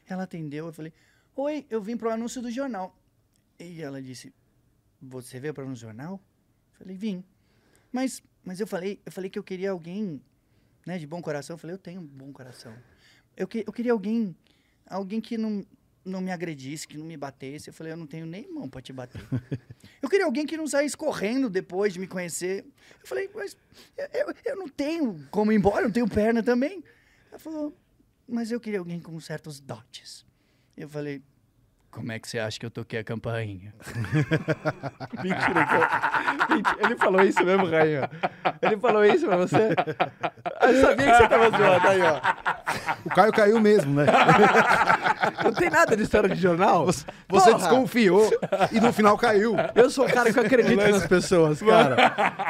Ela atendeu, eu falei, oi, eu vim pro anúncio do jornal. E ela disse, você veio para um jornal? Eu falei, vim. Mas, mas eu falei, eu falei que eu queria alguém, né, de bom coração. Eu falei, eu tenho um bom coração. Eu, que, eu queria alguém, alguém que não, não me agredisse, que não me batesse. Eu falei, eu não tenho nem mão para te bater. eu queria alguém que não saísse correndo depois de me conhecer. Eu falei, mas eu, eu não tenho como ir embora, eu não tenho perna também. Ela falou, mas eu queria alguém com certos dotes. Eu falei, como é que você acha que eu toquei a campainha? Mentira, que eu... Ele falou isso mesmo, Rainha. Ele falou isso pra você? Eu sabia que você tava zoando aí, ó. O Caio caiu mesmo, né? Não tem nada de história de jornal. Você, você desconfiou e no final caiu. Eu sou o cara que acredita nas pessoas, cara.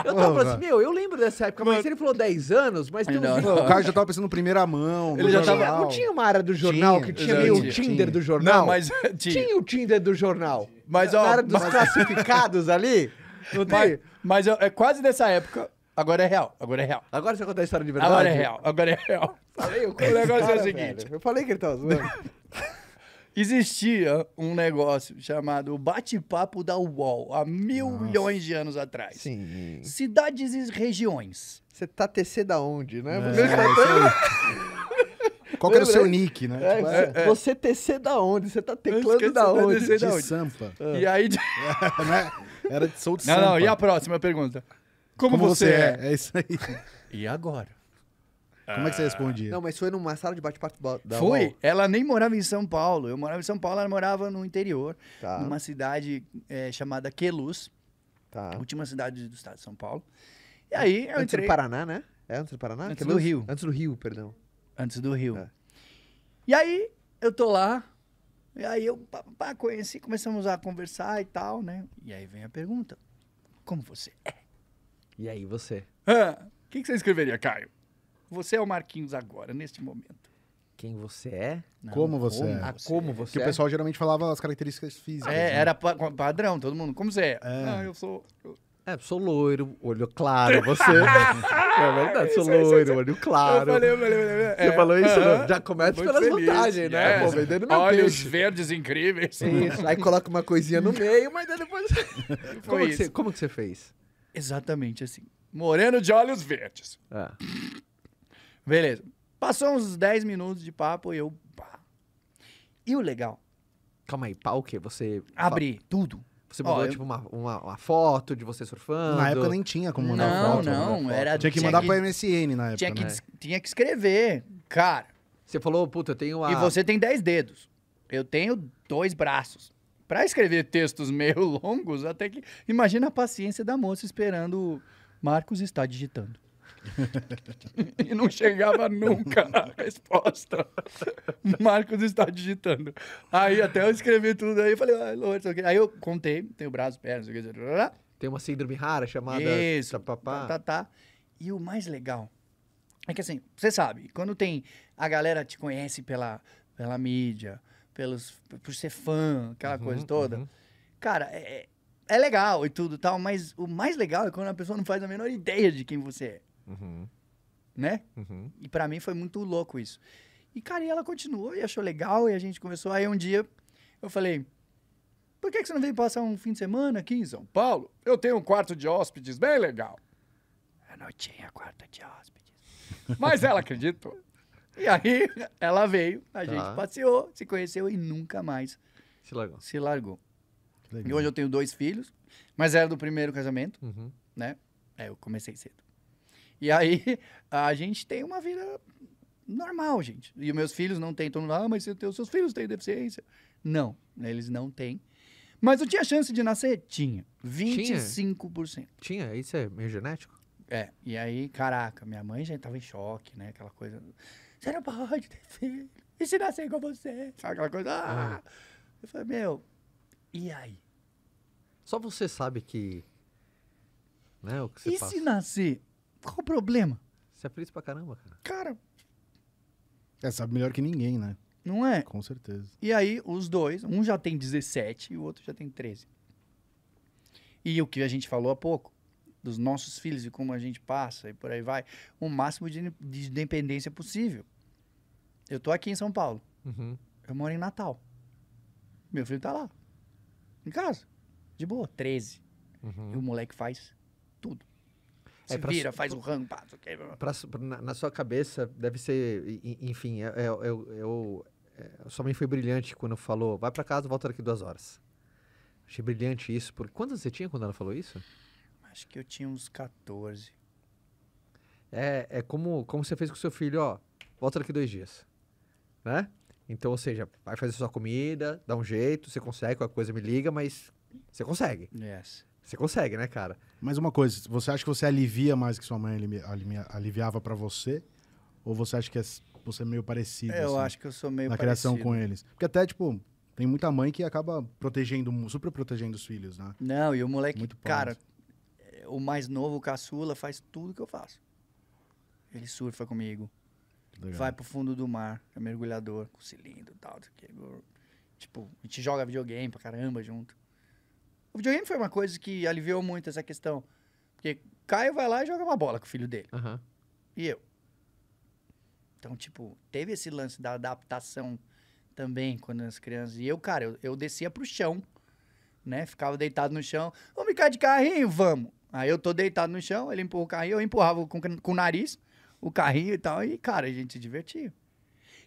Eu tava falando assim, meu, eu lembro dessa época, mas ele falou 10 anos, mas tem não, O Caio já tava pensando primeira mão, ele já jornal. Tava... Não tinha uma área do jornal tinha, que tinha meio o Tinder tinha. do jornal? Não, mas tinha tinha o Tinder do jornal. Mas, ó, era dos mas... classificados ali. Não tem? Mas, mas eu, é quase dessa época. Agora é real, agora é real. Agora você conta a história de verdade? Agora é real, agora é real. Falei, o, negócio cara, é o seguinte. Velho, eu falei que ele tava zoando. Existia um negócio chamado Bate-Papo da UOL, há mil Nossa. milhões de anos atrás. Sim. Cidades e regiões. Você tá TC da onde, né? É, Meu é, qual que era o seu nick, né? É, tipo, é, é, é. você TC da onde? Você tá teclando da, tá onde? De da onde? De Sampa. Ah. E aí... De... Né? era de Sou de não, Sampa. Não, não, e a próxima pergunta? Como, Como você, é? é? É isso aí. E agora? Como é que você ah. respondia? Não, mas foi numa sala de bate-papo da Foi. UOL. Ela nem morava em São Paulo. Eu morava em São Paulo, ela morava no interior. Tá. Numa cidade é, chamada Queluz. Tá. Última cidade do estado de São Paulo. E aí eu antes entrei... Antes do Paraná, né? É antes do Paraná? Antes Queluz? do Rio. Antes do Rio, perdão. Antes do Rio. É. E aí, eu tô lá, e aí eu pá, pá, conheci, começamos a conversar e tal, né? E aí vem a pergunta: como você é? E aí você? O ah, que, que, você escreveria, Caio? Você é o Marquinhos agora, neste momento. Quem você é? Não, como você como é? Ah, é. como você Porque o é? pessoal geralmente falava as características físicas. É, né? era pa padrão, todo mundo. Como você é? é. Ah, eu sou. Eu, é, sou loiro, olho claro, você. é verdade, sou loiro, olho claro. Eu falei, eu falei, eu falei, Você é, falou isso? Uh né? -huh. Já começa Muito pelas feliz, vantagens, né? É. Pô, vendendo meu Olhos peixe. verdes incríveis. Isso, aí coloca uma coisinha no meio, mas depois... como, que você, como que você fez? Exatamente assim. Moreno de olhos verdes. É. Beleza. Passou uns 10 minutos de papo e eu... E o legal... Calma aí, pau o quê? Você... Abri tudo. Você mandou, Ó, tipo, eu... uma, uma, uma, foto de você surfando? Na época nem tinha como mandar não, foto. Não, não. Né? Era... Tinha que tinha mandar que... pra MSN na época, tinha que, né? tinha que escrever, cara. Você falou, puta, eu tenho a... E você tem 10 dedos. Eu tenho dois braços. Pra escrever textos meio longos, até que... Imagina a paciência da moça esperando... Marcos está digitando. e não chegava nunca a resposta. Marcos está digitando. Aí até eu escrevi tudo aí, falei, ah, aí eu contei, tenho braço, pernas, tem uma síndrome rara chamada Isso, papá. Tá, tá, tá, tá. E o mais legal é que assim, você sabe, quando tem a galera te conhece pela pela mídia, pelos por ser fã, aquela uhum, coisa toda. Uhum. Cara, é, é, é legal e tudo tal, mas o mais legal é quando a pessoa não faz a menor ideia de quem você é. Uhum. Né? Uhum. E para mim foi muito louco isso. E, cara, e ela continuou e achou legal e a gente conversou. Aí um dia eu falei: por que, que você não veio passar um fim de semana aqui em São Paulo? Eu tenho um quarto de hóspedes bem legal. Eu não tinha quarto de hóspedes. Mas ela acreditou. E aí ela veio, a tá. gente passeou, se conheceu e nunca mais se largou. Se largou. E hoje eu tenho dois filhos, mas era do primeiro casamento, uhum. né? É, eu comecei cedo. E aí a gente tem uma vida normal, gente. E os meus filhos não têm, todo mundo, ah, mas você tem, os seus filhos têm deficiência. Não, né, eles não têm. Mas eu tinha chance de nascer? Tinha. 25%. Tinha? tinha? Isso é meio genético? É. E aí, caraca, minha mãe já estava em choque, né? Aquela coisa. Você não pode ter filho. E se nascer com você? Sabe aquela coisa? Ah! ah. Eu falei, meu, e aí? Só você sabe que. Né, o que você e passa. se nascer qual o problema? Você é feliz pra caramba, cara. Cara. É, sabe melhor que ninguém, né? Não é? Com certeza. E aí, os dois, um já tem 17 e o outro já tem 13. E o que a gente falou há pouco, dos nossos filhos e como a gente passa e por aí vai, o máximo de, de independência possível. Eu tô aqui em São Paulo. Uhum. Eu moro em Natal. Meu filho tá lá. Em casa. De boa, 13. Uhum. E o moleque faz tudo. É Se é, pra, vira, faz o um ramo, pá, okay, pra, na, na, sua cabeça deve ser, enfim, é, é, eu, eu, eu, eu sua mãe foi brilhante quando falou, vai para casa, volta daqui duas horas. Achei brilhante isso, porque quantos você tinha quando ela falou isso? Acho que eu tinha uns 14. É, é como, como você fez com seu filho, ó, volta daqui dois dias, né? Então, ou seja, vai fazer sua comida, dá um jeito, você consegue, qualquer coisa me liga, mas você consegue. Yes. Você consegue, né, cara? Mas uma coisa, você acha que você alivia mais que sua mãe aliviava para você? Ou você acha que é você é meio parecido? É, assim, eu acho que eu sou meio na parecido. criação com eles. Porque até, tipo, tem muita mãe que acaba protegendo, super protegendo os filhos, né? Não, e o moleque, Muito cara, é, o mais novo, o caçula, faz tudo que eu faço. Ele surfa comigo. Legal. Vai pro fundo do mar, é mergulhador, com cilindro e tal. Tipo, a gente joga videogame pra caramba junto. O videogame foi uma coisa que aliviou muito essa questão. Porque Caio vai lá e joga uma bola com o filho dele. Uhum. E eu. Então, tipo, teve esse lance da adaptação também quando as crianças. E eu, cara, eu, eu descia pro chão, né? Ficava deitado no chão. Vamos brincar de carrinho? Vamos. Aí eu tô deitado no chão, ele empurra o carrinho, eu empurrava com, com o nariz o carrinho e tal. E, cara, a gente se divertia.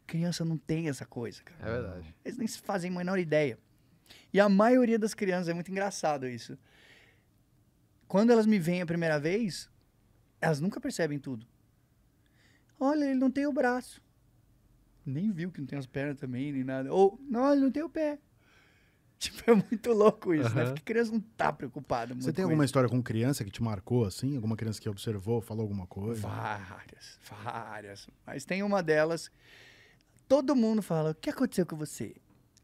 Criança não tem essa coisa, cara. É verdade. Eles nem se fazem a menor ideia. E a maioria das crianças, é muito engraçado isso. Quando elas me veem a primeira vez, elas nunca percebem tudo. Olha, ele não tem o braço. Nem viu que não tem as pernas também, nem nada. Ou, olha, ele não tem o pé. Tipo, é muito louco isso, uhum. né? Porque criança não tá preocupada Você tem alguma isso. história com criança que te marcou, assim? Alguma criança que observou, falou alguma coisa? Várias, várias. Mas tem uma delas. Todo mundo fala, o que aconteceu com você?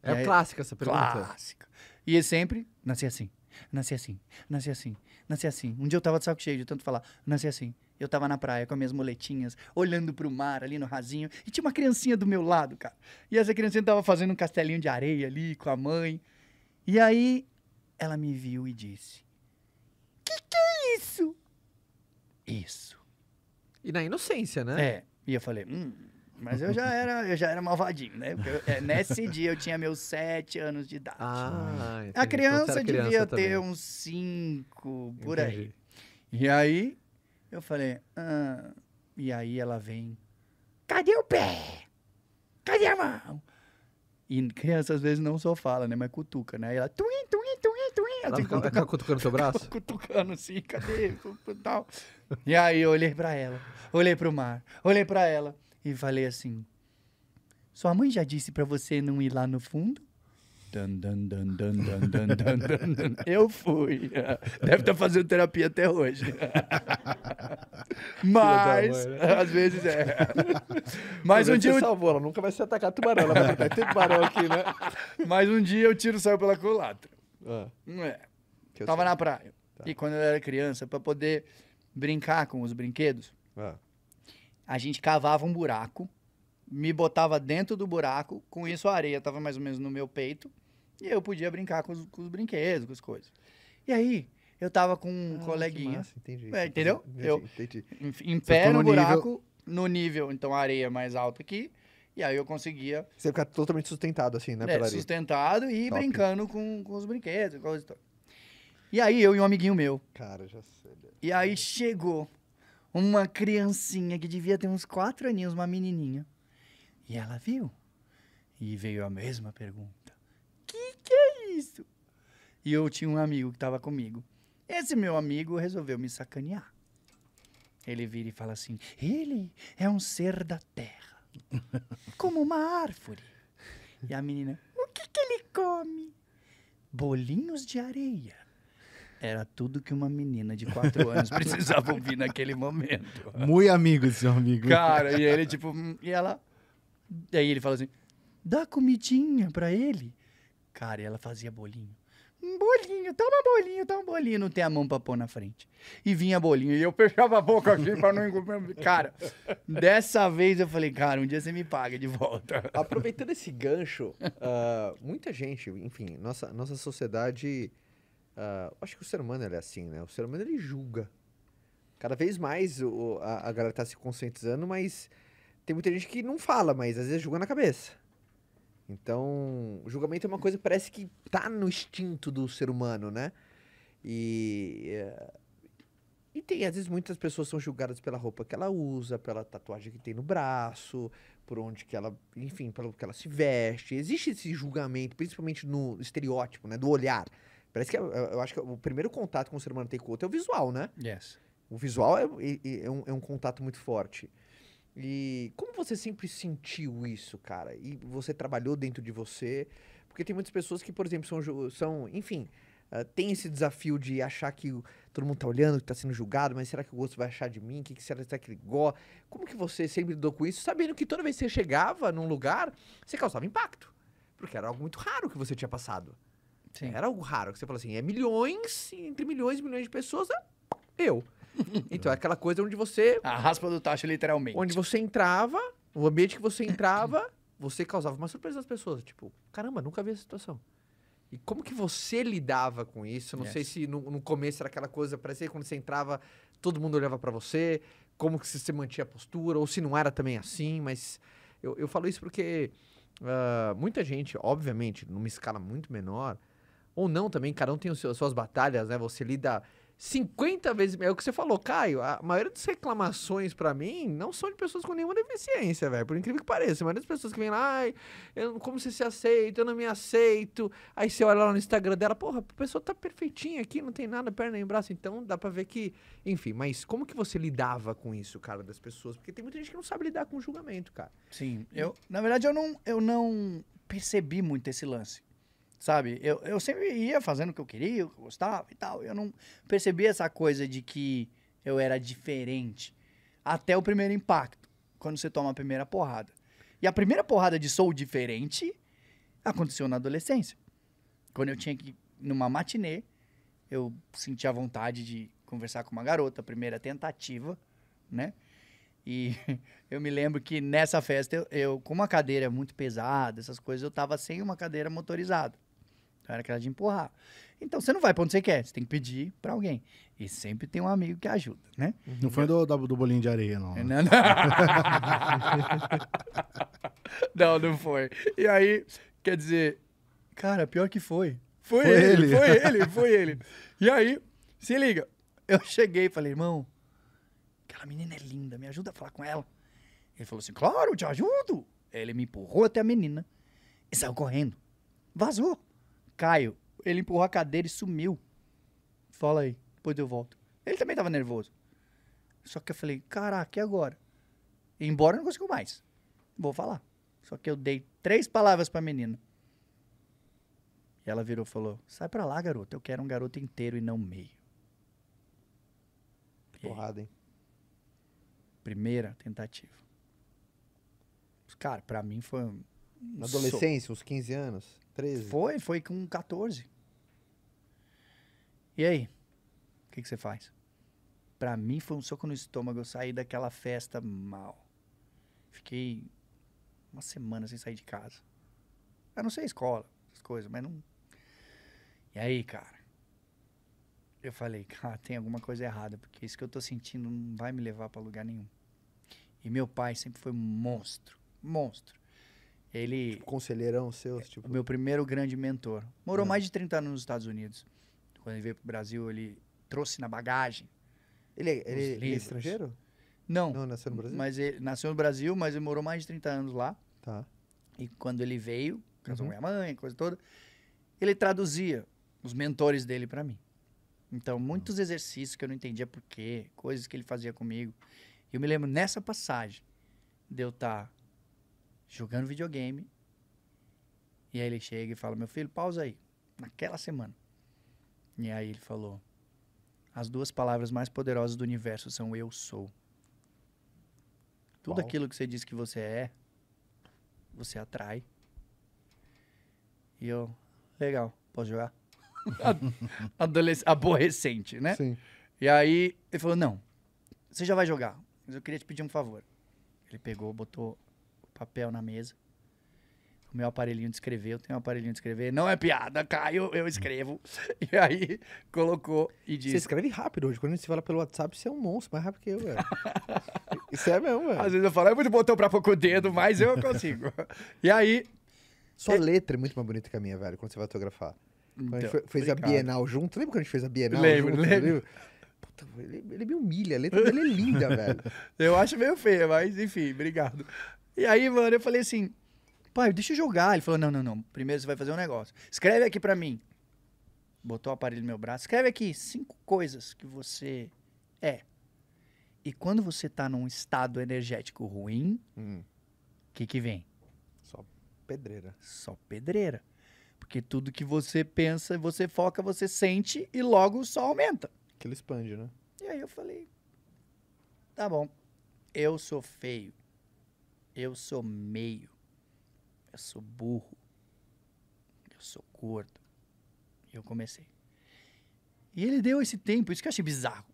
É aí, é. clássica essa pergunta. Clássica. E ele é sempre nasci assim, nasci assim, nasci assim, nasci assim. Um dia eu tava de saco cheio de tanto falar, nasci assim. Eu tava na praia com as minhas moletinhas, olhando pro mar ali no rasinho, e tinha uma criancinha do meu lado, cara. E essa criancinha tava fazendo um castelinho de areia ali com a mãe. E aí ela me viu e disse: Que que é isso? Isso. E na inocência, né? É. E eu falei: Hum, mas eu já era, eu já era malvadinho, né? Eu, é, nesse dia eu tinha meus sete anos de idade. Ah, entendi. a então criança, então, criança devia também. ter uns cinco por entendi. aí. E aí eu falei, ah, e aí ela vem, cadê o pé? Cadê a mão? E criança às vezes não só fala, né? Mas cutuca, né? E ela, tuim, tuim, tuim, tuim. Ela fica assim, cutucando seu braço? Cutucando, sim, cadê? Tal. E aí eu olhei pra ela, olhei pro mar, olhei pra ela e falei assim: Sua mãe já disse para você não ir lá no fundo? Dun, dun, dun, dun, dun, dun, dun, dun, Eu fui. Deve estar tá fazendo terapia até hoje. Mas, né? às vezes é. Mas um dia. Você eu... salvou, ela nunca vai se atacar tubarão. Ela vai atacar tubarão aqui, né? Mas um dia eu tiro o saio pela culatra. Ah. É. Tava sei. na praia. Tá. E quando eu era criança, para poder brincar com os brinquedos, ah a gente cavava um buraco, me botava dentro do buraco, com isso a areia estava mais ou menos no meu peito, e eu podia brincar com os, com os brinquedos, com as coisas. E aí, eu tava com um ah, coleguinha. Massa, entendi. É, entendeu? Entendi, eu entendi. em pé no, no buraco, nível... no nível, então a areia mais alta aqui. E aí eu conseguia. Você ficar totalmente sustentado, assim, né? É, sustentado e Top. brincando com, com os brinquedos, coisas e tal. E aí eu e um amiguinho meu. Cara, já sei. E aí chegou uma criancinha que devia ter uns quatro aninhos, uma menininha. E ela viu. E veio a mesma pergunta: Que que é isso? E eu tinha um amigo que estava comigo. Esse meu amigo resolveu me sacanear. Ele vira e fala assim: Ele é um ser da terra, como uma árvore. E a menina: O que, que ele come? Bolinhos de areia. Era tudo que uma menina de quatro anos precisava ouvir naquele momento. Muito amigo, seu amigo. Cara, e ele, tipo, hum, e ela. E aí ele fala assim: dá comidinha pra ele. Cara, e ela fazia bolinho. Um bolinho, toma bolinho, toma bolinho. Não tem a mão pra pôr na frente. E vinha bolinho. E eu fechava a boca aqui assim pra não engolir. Cara, dessa vez eu falei, cara, um dia você me paga de volta. Aproveitando esse gancho, uh, muita gente, enfim, nossa, nossa sociedade Uh, acho que o ser humano ele é assim, né? O ser humano ele julga. Cada vez mais o, a, a, galera tá se conscientizando, mas tem muita gente que não fala, mas às vezes julga na cabeça. Então, o julgamento é uma coisa que parece que tá no instinto do ser humano, né? E. Uh, e tem, às vezes, muitas pessoas são julgadas pela roupa que ela usa, pela tatuagem que tem no braço, por onde que ela, enfim, pelo que ela se veste. Existe esse julgamento, principalmente no estereótipo, né, do olhar. Parece que é, eu, eu acho que é o primeiro contato com o ser humano tem com o outro é o visual, né? Yes. O visual é, é, é, um, é um contato muito forte. E como você sempre sentiu isso, cara? E você trabalhou dentro de você? Porque tem muitas pessoas que, por exemplo, são, são enfim, uh, tem esse desafio de achar que todo mundo tá olhando, que tá sendo julgado, mas será que o outro vai achar de mim? O que, que será, será que ele gosta? Como que você sempre lidou com isso, sabendo que toda vez que você chegava num lugar, você causava impacto? Porque era algo muito raro que você tinha passado. Sim. Era algo raro, que você fala assim, é milhões, entre milhões e milhões de pessoas, é eu. então é aquela coisa onde você... A raspa do tacho, literalmente. Onde você entrava, o ambiente que você entrava, você causava uma surpresa nas pessoas. Tipo, caramba, nunca vi essa situação. E como que você lidava com isso? Não yes. sei se no, no, começo era aquela coisa, parecia que quando você entrava, todo mundo olhava para você, como que você mantinha a postura, ou se não era também assim, mas eu, eu falo isso porque uh, muita gente, obviamente, numa escala muito menor, ou não também, cada um tem as suas batalhas, né? Você lida 50 vezes. É o que você falou, Caio. A maioria das reclamações para mim não são de pessoas com nenhuma deficiência, velho. Por incrível que pareça. A maioria das pessoas que vem lá, ai, eu, como você se aceita? Eu não me aceito. Aí você olha lá no Instagram dela, porra, a pessoa tá perfeitinha aqui, não tem nada, perna nem braço. Então dá pra ver que. Enfim, mas como que você lidava com isso, cara, das pessoas? Porque tem muita gente que não sabe lidar com julgamento, cara. Sim. Eu, na verdade, eu não, eu não percebi muito esse lance. Sabe? Eu, eu sempre ia fazendo o que eu queria, o que eu gostava e tal. Eu não percebia essa coisa de que eu era diferente até o primeiro impacto, quando você toma a primeira porrada. E a primeira porrada de sou diferente aconteceu na adolescência. Quando eu tinha que, numa matinê, eu sentia vontade de conversar com uma garota, primeira tentativa, né? E eu me lembro que nessa festa, eu, eu, com uma cadeira muito pesada, essas coisas, eu tava sem uma cadeira motorizada. Então era aquela de empurrar. Então você não vai pra onde você quer, você tem que pedir pra alguém. E sempre tem um amigo que ajuda, né? Uhum. Não foi do, do, do, bolinho de areia, não. Né? Não, não. não, não foi. E aí, quer dizer, cara, pior que foi. Foi, foi ele, ele, foi ele, foi ele. E aí, se liga, eu cheguei e falei, irmão, aquela menina é linda, me ajuda a falar com ela. Ele falou assim, claro, te ajudo. Ele me empurrou até a menina e saiu correndo. Vazou. Caio, ele empurrou a cadeira e sumiu. Fala aí, depois eu volto. Ele também tava nervoso. Só que eu falei, caraca, e agora? E embora eu não consigo mais. Vou falar. Só que eu dei três palavras pra menina. E ela virou e falou: Sai pra lá, garoto. Eu quero um garoto inteiro e não meio. Porrada, hein? Primeira tentativa. Cara, pra mim foi. Na adolescência, uns 15 anos? 13. Foi, foi com 14. E aí? O que, que você faz? Para mim foi um soco no estômago. Eu saí daquela festa mal. Fiquei uma semana sem sair de casa. A não ser escola, essas coisas, mas não. E aí, cara? Eu falei, cara, tem alguma coisa errada, porque isso que eu tô sentindo não vai me levar para lugar nenhum. E meu pai sempre foi um monstro, monstro. Ele. Tipo, conselheirão seu? É, tipo... Meu primeiro grande mentor. Morou mais de 30 anos nos Estados Unidos. Quando ele veio pro Brasil, ele trouxe na bagagem. Ele, ele, é, ele é, é estrangeiro? Não. Não, nasceu no Brasil? Mas ele, nasceu no Brasil, mas ele morou mais de 30 anos lá. Tá. E quando ele veio, casou uhum. com minha mãe, coisa toda, ele traduzia os mentores dele para mim. Então, muitos uhum. exercícios que eu não entendia por quê, coisas que ele fazia comigo. Eu me lembro nessa passagem de eu estar tá jogando videogame. E aí ele chega e fala: Meu filho, pausa aí. Naquela semana. E aí ele falou: As duas palavras mais poderosas do universo são eu sou. Tudo Uau. aquilo que você diz que você é, você atrai. E eu, legal, posso jogar? adolescente aborrecente, né? Sim. E aí ele falou: Não, você já vai jogar, mas eu queria te pedir um favor. Ele pegou, botou papel na mesa. O meu aparelhinho de escrever, eu tenho um aparelhinho de escrever. Não é piada, Caio, eu escrevo. E aí colocou e disse. Você escreve rápido hoje. Quando a gente fala pelo WhatsApp, você é um monstro, mais rápido que eu, velho. Isso é mesmo, velho. Às vezes eu falo, é ah, muito botão pra pouco o dedo, mas eu consigo. e aí. Sua é... letra é muito mais bonita que a minha, velho, quando você vai autografar. então, a gente então, foi, fez a Bienal junto. Lembra quando a gente fez a Bienal lembro, junto? Lembro, lembro. ele, ele me humilha, a letra dele é linda, velho. Eu acho meio feia, mas enfim, obrigado. E aí, mano, eu falei assim, pai, deixa eu jogar. Ele falou, não, não, não, primeiro você vai fazer um negócio. Escreve aqui pra mim. Botou o aparelho no meu braço. Escreve aqui cinco coisas que você é. E quando você tá num estado energético ruim, o hum. que que vem? Só pedreira. Só pedreira. Porque tudo que você pensa, você foca, você sente e logo só aumenta. Que ele expande, né? E aí eu falei: tá bom, eu sou feio. Eu sou meio. Eu sou burro. Eu sou gordo. Eu comecei. E ele deu esse tempo, isso que eu achei bizarro.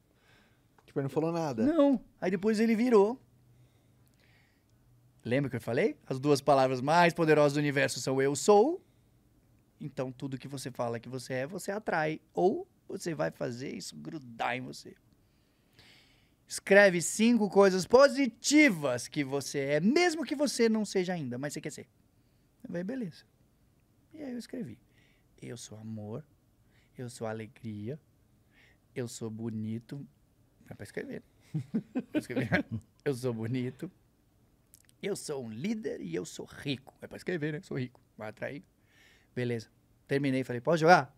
Tipo, ele não falou nada. Não. Aí depois ele virou. Lembra que eu falei? As duas palavras mais poderosas do universo são eu sou. Então tudo que você fala que você é, você atrai. Ou você vai fazer isso grudar em você. Escreve cinco coisas positivas que você é, mesmo que você não seja ainda, mas você quer ser. Eu falei, beleza. E aí eu escrevi. Eu sou amor, eu sou alegria, eu sou bonito. É pra escrever. Né? eu sou bonito, eu sou um líder e eu sou rico. É pra escrever, né? Sou rico. Vai atrair. Beleza. Terminei, falei, posso jogar?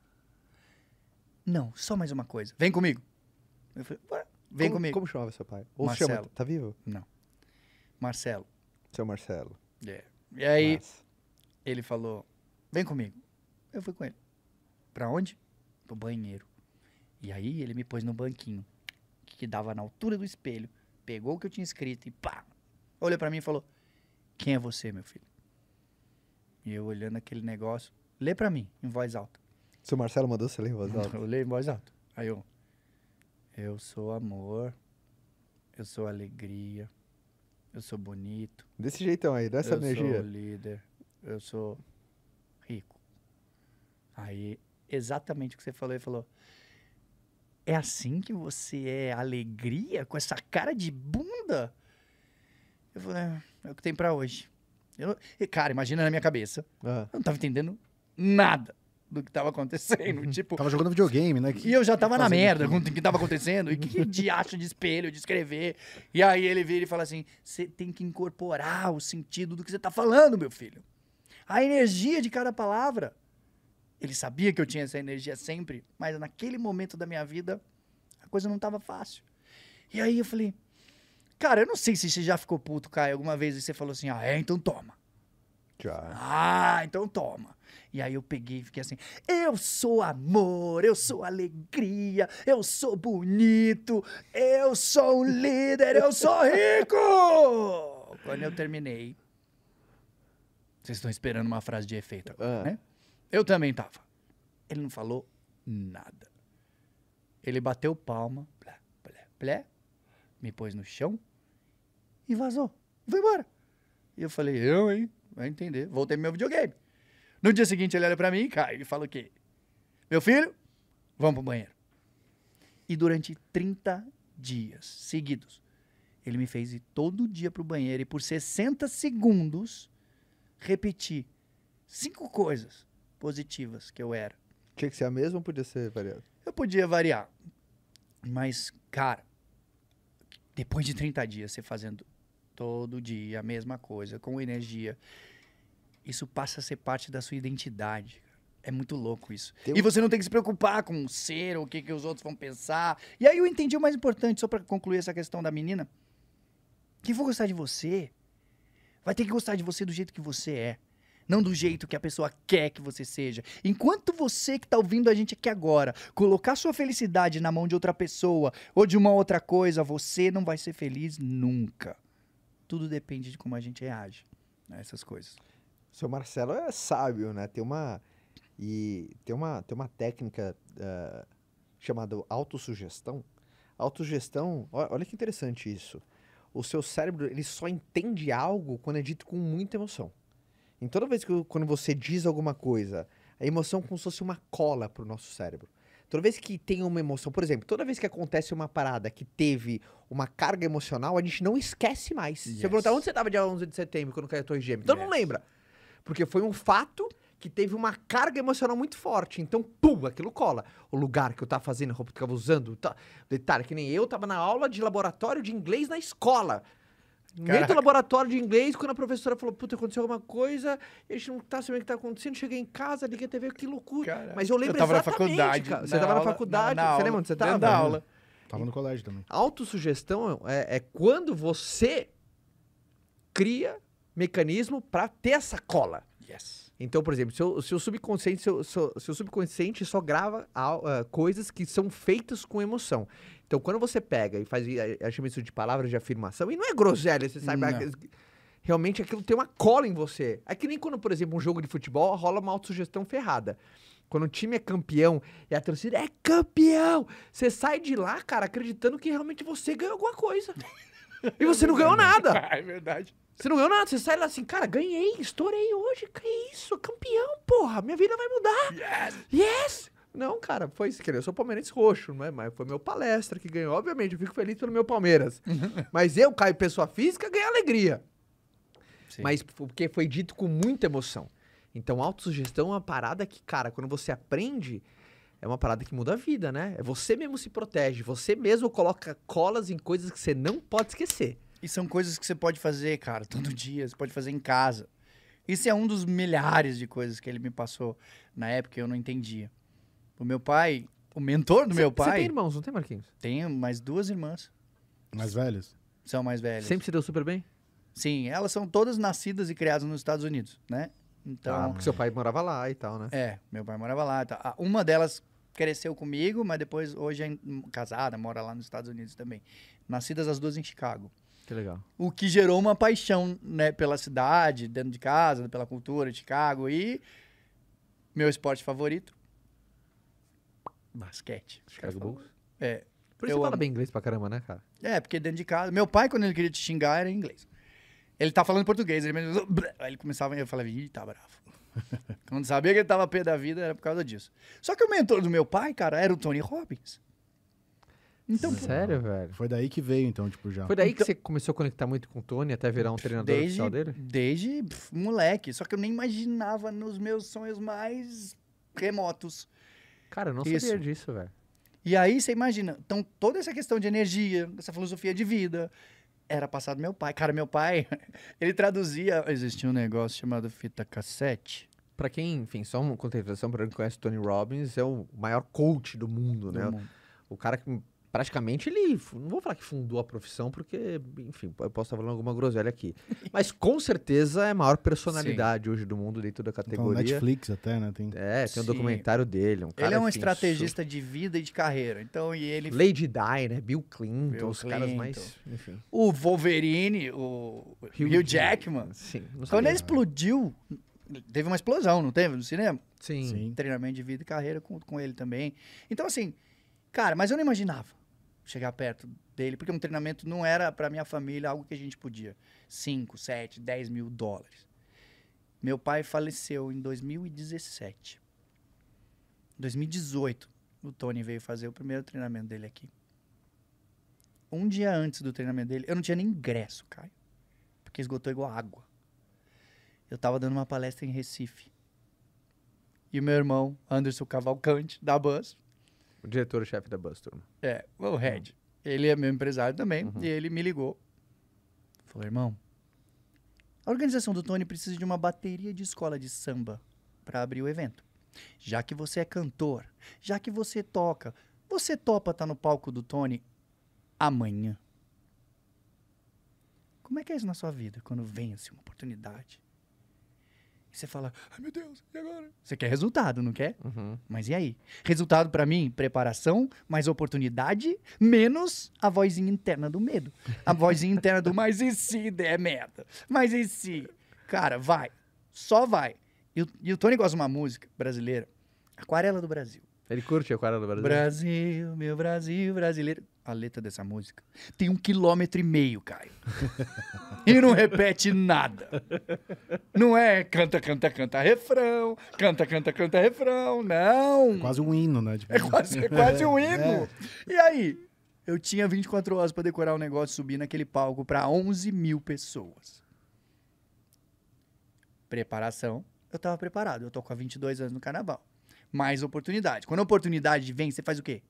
Não, só mais uma coisa. Vem comigo. Eu falei, bora. Vem como, comigo. Como chama seu pai? Ou Marcelo. Chama, tá vivo? Não. Marcelo. Seu Marcelo. É. E aí, ele falou: vem comigo. Eu fui com ele. Pra onde? Pro banheiro. E aí, ele me pôs no banquinho, que dava na altura do espelho, pegou o que eu tinha escrito e pá! Olhou para mim e falou: Quem é você, meu filho? E eu olhando aquele negócio, lê para mim, em voz alta. Seu Marcelo mandou você ler em voz alta? Eu leio em voz alta. Aí eu, eu sou amor, eu sou alegria, eu sou bonito. Desse jeitão aí, dessa eu energia. Eu sou líder, eu sou rico. Aí, exatamente o que você falou, ele falou: É assim que você é alegria? Com essa cara de bunda? Eu falei: É, é o que tem para hoje. Eu, cara, imagina na minha cabeça. Uhum. Eu não tava entendendo nada do que tava acontecendo. Uhum. Tipo, tava jogando videogame, né? Que... E eu já tava na merda com o que tava acontecendo. E que acho de espelho, de escrever. E aí ele vira e fala assim: você tem que incorporar o sentido do que você tá falando, meu filho. A energia de cada palavra. Ele sabia que eu tinha essa energia sempre, mas naquele momento da minha vida, a coisa não tava fácil. E aí eu falei, cara, eu não sei se você já ficou puto, Caio, alguma vez e você falou assim, ah, é, então toma. Já. Ah, então toma. E aí eu peguei e fiquei assim: eu sou amor, eu sou alegria, eu sou bonito, eu sou um líder, eu sou rico! Quando eu terminei. Vocês estão esperando uma frase de efeito agora, ah. né? Eu também tava. Ele não falou nada. Ele bateu palma, blé, blé, blé, me pôs no chão e vazou. Foi embora. E eu falei, eu, hein? Vai entender. Voltei pro meu videogame. No dia seguinte ele olha para mim e cai. Ele fala o quê? Meu filho, vamos pro banheiro. E durante 30 dias seguidos, ele me fez ir todo dia pro banheiro e por 60 segundos repetir cinco coisas positivas que eu era. Tinha que ser a mesma ou podia ser variado? Eu podia variar. Mas, cara, depois de 30 dias você fazendo todo dia a mesma coisa, com energia, isso passa a ser parte da sua identidade. É muito louco isso. E você não tem que se preocupar com o ser, o que, que os outros vão pensar. E aí eu entendi o mais importante, só para concluir essa questão da menina. Quem for gostar de você, vai ter que gostar de você do jeito que você é. Não do jeito que a pessoa quer que você seja. Enquanto você que está ouvindo a gente aqui agora colocar sua felicidade na mão de outra pessoa ou de uma outra coisa, você não vai ser feliz nunca. Tudo depende de como a gente reage a essas coisas seu Marcelo é sábio, né? Tem uma, e tem uma, tem uma técnica uh, chamada autossugestão. Autossugestão, olha que interessante isso. O seu cérebro, ele só entende algo quando é dito com muita emoção. Então, toda vez que quando você diz alguma coisa, a emoção é como se fosse uma cola para o nosso cérebro. Toda vez que tem uma emoção, por exemplo, toda vez que acontece uma parada que teve uma carga emocional, a gente não esquece mais. Yes. Se perguntar onde você estava dia 11 de setembro, quando caiu a Torre Gêmea, todo yes. mundo lembra. Porque foi um fato que teve uma carga emocional muito forte. Então, pum, aquilo cola. O lugar que eu tava fazendo, a roupa que eu tava usando. Tá... Detalhe, que nem eu tava na aula de laboratório de inglês na escola. No meio do laboratório de inglês, quando a professora falou, puta, aconteceu alguma coisa, a gente não tá sabendo o que tá acontecendo, cheguei em casa, liguei a TV, que loucura. Caraca. Mas eu lembro eu tava exatamente, na faculdade, cara. Você tava na faculdade, na, na você aula, lembra onde você tava? Na aula. Tava no colégio também. Autossugestão é, é quando você cria mecanismo para ter essa cola. Yes. Então, por exemplo, se o seu subconsciente, seu, seu, seu, subconsciente só grava uh, coisas que são feitas com emoção. Então, quando você pega e faz, chamo isso de palavras de afirmação, e não é groselha, você sabe. Não. Realmente aquilo tem uma cola em você. É que nem quando, por exemplo, um jogo de futebol rola uma autossugestão ferrada. Quando o time é campeão e a torcida é campeão, você sai de lá, cara, acreditando que realmente você ganhou alguma coisa. e você não ganhou nada. Ah, é verdade. Você não ganhou nada, você sai lá assim, cara, ganhei, estourei hoje, que isso, campeão, porra, minha vida vai mudar. Yes! yes! Não, cara, foi isso que eu sou palmeirense roxo, não é? Mas foi meu palestra que ganhou. Obviamente, eu fico feliz pelo meu Palmeiras. Mas eu, Caio, pessoa física, ganhei alegria. Sim. Mas porque foi dito com muita emoção. Então, autossugestão é uma parada que, cara, quando você aprende, é uma parada que muda a vida, né? É você mesmo se protege, você mesmo coloca colas em coisas que você não pode esquecer. E são coisas que você pode fazer, cara, todo dia, você pode fazer em casa. Isso é um dos milhares de coisas que ele me passou na época que eu não entendia. O meu pai, o mentor do cê, meu pai. Você tem irmãos, não tem, Marquinhos? Tenho mais duas irmãs. Mais velhas? São mais velhas. Sempre se deu super bem? Sim, elas são todas nascidas e criadas nos Estados Unidos, né? Então, ah, porque seu pai morava lá e tal, né? É, meu pai morava lá e tal. Uma delas cresceu comigo, mas depois hoje é casada, mora lá nos Estados Unidos também. Nascidas as duas em Chicago. Que legal. O que gerou uma paixão, né, pela cidade, dentro de casa, pela cultura de Chicago e meu esporte favorito, basquete. Chicago Bulls? É. Por isso você fala bem inglês pra caramba, né, cara? É, porque dentro de casa. Meu pai, quando ele queria te xingar, era em inglês. Ele tá falando português, ele, mesmo... Aí ele começava e eu falava, ih, tá bravo. quando sabia que ele tava pé da vida, era por causa disso. Só que o mentor do meu pai, cara, era o Tony Robbins. Então, Sério, pô, velho? Foi daí que veio, então, tipo, já. Foi daí então... que você começou a conectar muito com o Tony até virar um treinador desde, oficial dele? Desde pff, moleque. Só que eu nem imaginava nos meus sonhos mais remotos. Cara, eu não Isso. sabia disso, velho. E aí você imagina, então toda essa questão de energia, essa filosofia de vida, era passado meu pai. Cara, meu pai, ele traduzia. Existia um negócio chamado fita cassete. Pra quem, enfim, só uma contextualização, pra é quem conhece Tony Robbins, é o maior coach do mundo, do né? Mundo. O cara que praticamente ele, não vou falar que fundou a profissão, porque, enfim, eu posso estar falando alguma groselha aqui. Mas com certeza é a maior personalidade Sim. hoje do mundo dentro da então, categoria. Então, Netflix até, né? Tem... É, tem Sim. um documentário dele. É um ele é um estrategista su... de vida e de carreira. Então, e ele. Lady Di, né? Bill Clinton, Bill os Clinton. caras mais. Enfim. O Wolverine, o Hugh, Hugh Jackman. Sim. Quando ele né? explodiu, teve uma explosão, não teve? No cinema? Sim. Sim. Treinamento de vida e carreira com, com ele também. Então, assim. Cara, mas eu não imaginava chegar perto dele, porque um treinamento não era para minha família algo que a gente podia. 5, 7, 10 mil dólares. Meu pai faleceu em 2017. Em 2018, o Tony veio fazer o primeiro treinamento dele aqui. Um dia antes do treinamento dele, eu não tinha nem ingresso, Caio. Porque esgotou igual água. Eu tava dando uma palestra em Recife. E o meu irmão, Anderson Cavalcante, da Buzz, o diretor-chefe da Bus, turma. É, o hum. Red. Ele é meu empresário também, uhum. e ele me ligou. Falou, irmão, a organização do Tony precisa de uma bateria de escola de samba para abrir o evento. Já que você é cantor, já que você toca, você topa estar tá no palco do Tony amanhã? Como é que é isso na sua vida quando vence assim, uma oportunidade? você fala, ai meu Deus, e agora? Você quer resultado, não quer? Uhum. Mas e aí? Resultado para mim, preparação, mais oportunidade, menos a vozinha interna do medo. A vozinha interna do, mas e se der merda? Mas e se? Cara, vai. Só vai. E o, e o Tony gosta de uma música brasileira, Aquarela do Brasil. Ele curte Aquarela do Brasil? Brasil, meu Brasil brasileiro a letra dessa música tem um quilômetro e meio, Caio. e não repete nada. Não é canta, canta, canta refrão, canta, canta, canta refrão, não. É quase um hino, né? Tipo... É, quase, é quase um é. hino. É. E aí? Eu tinha 24 horas para decorar o um negócio subir naquele palco para 11 mil pessoas. Preparação. Eu tava preparado. Eu tô com 22 anos no carnaval. Mais oportunidade. Quando a oportunidade vem, você faz o quê?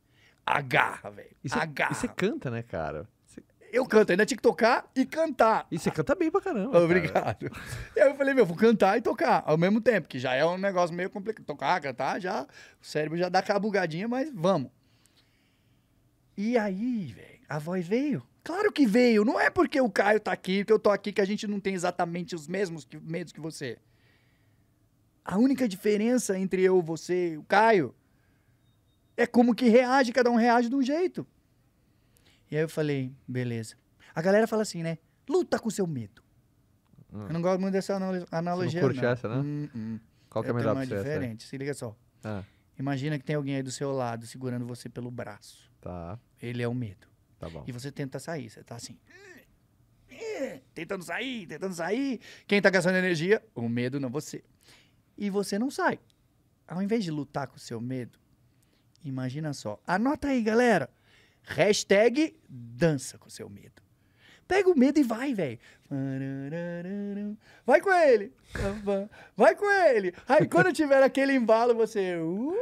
agarra, velho. Agarra. E você canta, né, cara? Cê... Eu canto, ainda tinha que tocar e cantar. E você canta bem pra caramba. Obrigado. Cara. E aí eu falei, meu, vou cantar e tocar ao mesmo tempo, que já é um negócio meio complicado. Tocar, cantar, já. O cérebro já dá aquela bugadinha, mas vamos. E aí, velho, a voz veio. Claro que veio. Não é porque o Caio tá aqui, que eu tô aqui, que a gente não tem exatamente os mesmos que, medos que você. A única diferença entre eu, você e o Caio é como que reage, cada um reage de um jeito. E aí eu falei, beleza. A galera fala assim, né? Luta com seu medo. Hum. Eu não gosto muito dessa analogia. Você não curte não. essa, né? Hum, hum. Qual que é, a melhor pra diferente. Se liga só. Ah. Imagina que tem alguém aí do seu lado segurando você pelo braço. Tá. Ele é o medo. Tá bom. E você tenta sair, você tá assim. Tentando sair, tentando sair. Quem tá gastando energia? O medo, não é você. E você não sai. Ao invés de lutar com o seu medo, Imagina só. Anota aí, galera. Hashtag dança com seu medo. Pega o medo e vai, velho. Vai com ele. Vai com ele. Aí quando tiver aquele embalo, você uh,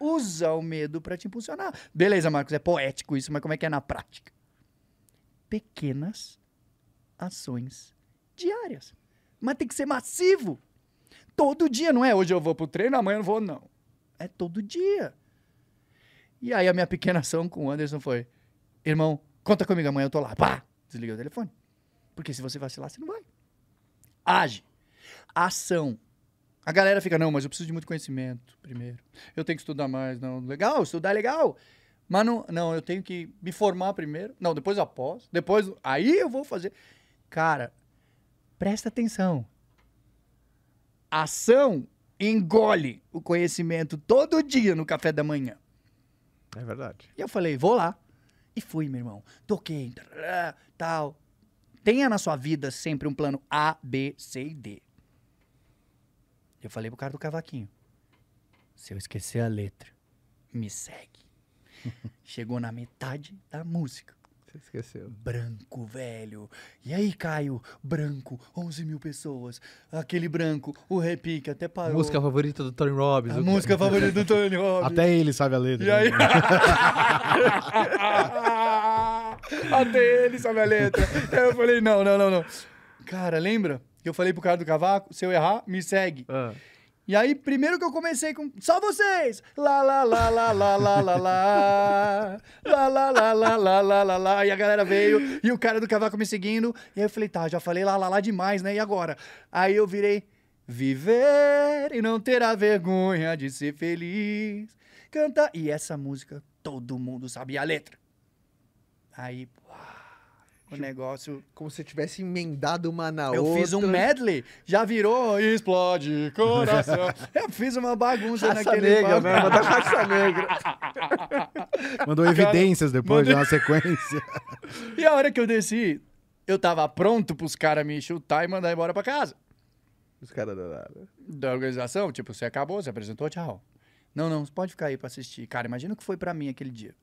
usa o medo para te impulsionar. Beleza, Marcos, é poético isso, mas como é que é na prática? Pequenas ações diárias. Mas tem que ser massivo. Todo dia, não é hoje eu vou pro treino, amanhã eu não vou, não. É todo dia. E aí a minha pequena ação com o Anderson foi: irmão, conta comigo, amanhã eu tô lá. Pá! Desliguei o telefone. Porque se você vacilar, você não vai. Age. Ação. A galera fica, não, mas eu preciso de muito conhecimento primeiro. Eu tenho que estudar mais. Não, legal, estudar é legal. Mas não, não, eu tenho que me formar primeiro. Não, depois após. Depois, aí eu vou fazer. Cara, presta atenção. Ação engole o conhecimento todo dia no café da manhã. É verdade. E eu falei, vou lá. E fui, meu irmão. Toquei, tal. Tenha na sua vida sempre um plano A, B, C e D. Eu falei pro cara do cavaquinho. Se eu esquecer a letra, me segue. Chegou na metade da música. Você esqueceu. Branco, velho. E aí, Caio? Branco, 11 mil pessoas. Aquele branco, o repique, até parou. Música favorita do Tony Robbins. A música favorita do Tony Robbins. Até ele sabe a letra. E aí... Né? até ele sabe a letra. eu falei, não, não, não, não. Cara, lembra? que Eu falei pro cara do cavaco, se eu errar, me segue. Ah. E aí, primeiro que eu comecei com. Só vocês! Lá, lá, lá, lá, lá, lá, lá, lá. Lá, lá, lá, lá, lá, lá, lá, lá. E a galera veio, e o cara do cavaco me seguindo. E aí eu falei, tá, já falei lá, lá, lá demais, né? E agora? Aí eu virei. Viver e não terá vergonha de ser feliz. canta E essa música, todo mundo sabia a letra. Aí, pô o negócio. Como se tivesse emendado uma na eu outra. Eu fiz um medley, já virou explode coração. eu fiz uma bagunça raça naquele negra, né? Mandou raça negra. Mandou evidências depois, mandou... de uma sequência. e a hora que eu desci, eu tava pronto pros caras me chutar e mandar embora pra casa. Os caras da, da... da organização, tipo, você acabou, você apresentou, tchau. Não, não, pode ficar aí pra assistir. Cara, imagina o que foi pra mim aquele dia.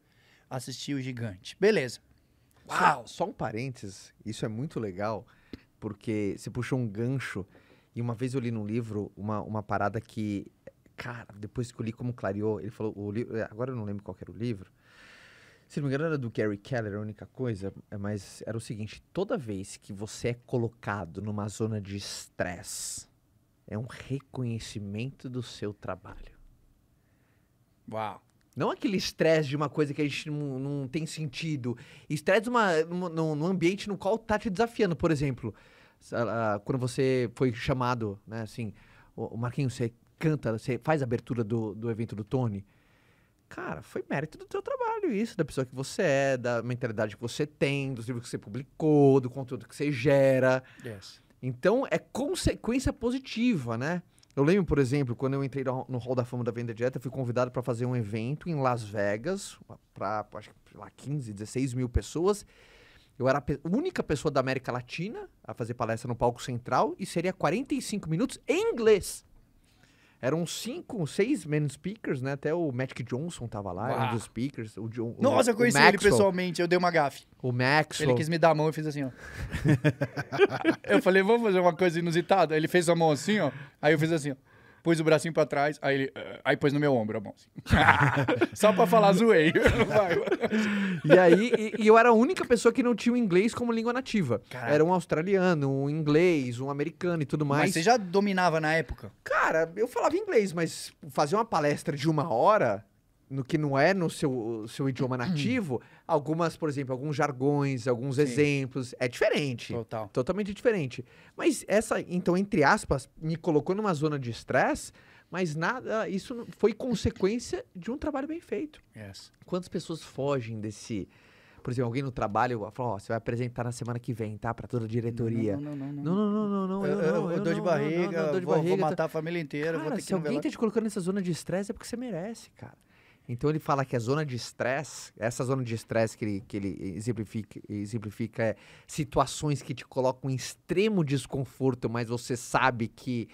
Assistir o gigante. Beleza. Uau! Só, só um parênteses, isso é muito legal, porque você puxou um gancho. E uma vez eu li num livro uma, uma parada que, cara, depois que eu li como clareou, ele falou, o livro, agora eu não lembro qual era o livro. Se não me engano, era do Gary Keller, a única coisa, é, mas era o seguinte: toda vez que você é colocado numa zona de estresse, é um reconhecimento do seu trabalho. Uau! Não aquele estresse de uma coisa que a gente não, não tem sentido. Estresse num ambiente no qual tá te desafiando, por exemplo. Quando você foi chamado, né, assim, o Marquinhos, você canta, você faz a abertura do, do evento do Tony. Cara, foi mérito do teu trabalho isso, da pessoa que você é, da mentalidade que você tem, dos livros que você publicou, do conteúdo que você gera. Yes. Então, é consequência positiva, né? Eu lembro, por exemplo, quando eu entrei no Hall da Fama da Venda Direta, fui convidado para fazer um evento em Las Vegas, para acho que lá 15, 16 mil pessoas. Eu era a única pessoa da América Latina a fazer palestra no palco central e seria 45 minutos em inglês. Eram cinco, seis men speakers, né? Até o Magic Johnson tava lá, Uau. um dos speakers. O John, Nossa, o, eu conheci ele pessoalmente, eu dei uma gafe. O Max. Ele quis me dar a mão e fez assim, ó. eu falei, vamos fazer uma coisa inusitada? Ele fez a mão assim, ó. Aí eu fiz assim, ó pôs o bracinho pra trás, aí ele. Eh, aí pôs no meu ombro a mão. Assim. Só pra falar, zoei. e aí, e, e, eu era a única pessoa que não tinha o inglês como língua nativa. Caralho. Era um australiano, um inglês, um americano e tudo mais. Mas você já dominava na época? Cara, eu falava inglês, mas fazer uma palestra de uma hora no que não é no seu, seu idioma uhum. nativo, algumas, por exemplo, alguns jargões, alguns Sim. exemplos. É diferente. Total. Totalmente diferente. Mas essa, então, entre aspas, me colocou numa zona de estresse, mas nada. Isso foi consequência de um trabalho bem feito. Yes. Quantas pessoas fogem desse. Por exemplo, alguém no trabalho falou ó, você vai apresentar na semana que vem, tá? Pra toda a diretoria. Não, não, não. Não, não, não, não. Eu, eu, eu, dor de barriga, vou tá? matar a família inteira. Cara, vou ter se alguém tá te colocando nessa zona de estresse, é porque você merece, cara. Então ele fala que a zona de estresse, essa zona de estresse que ele, que ele exemplifica, exemplifica é situações que te colocam em extremo desconforto, mas você sabe que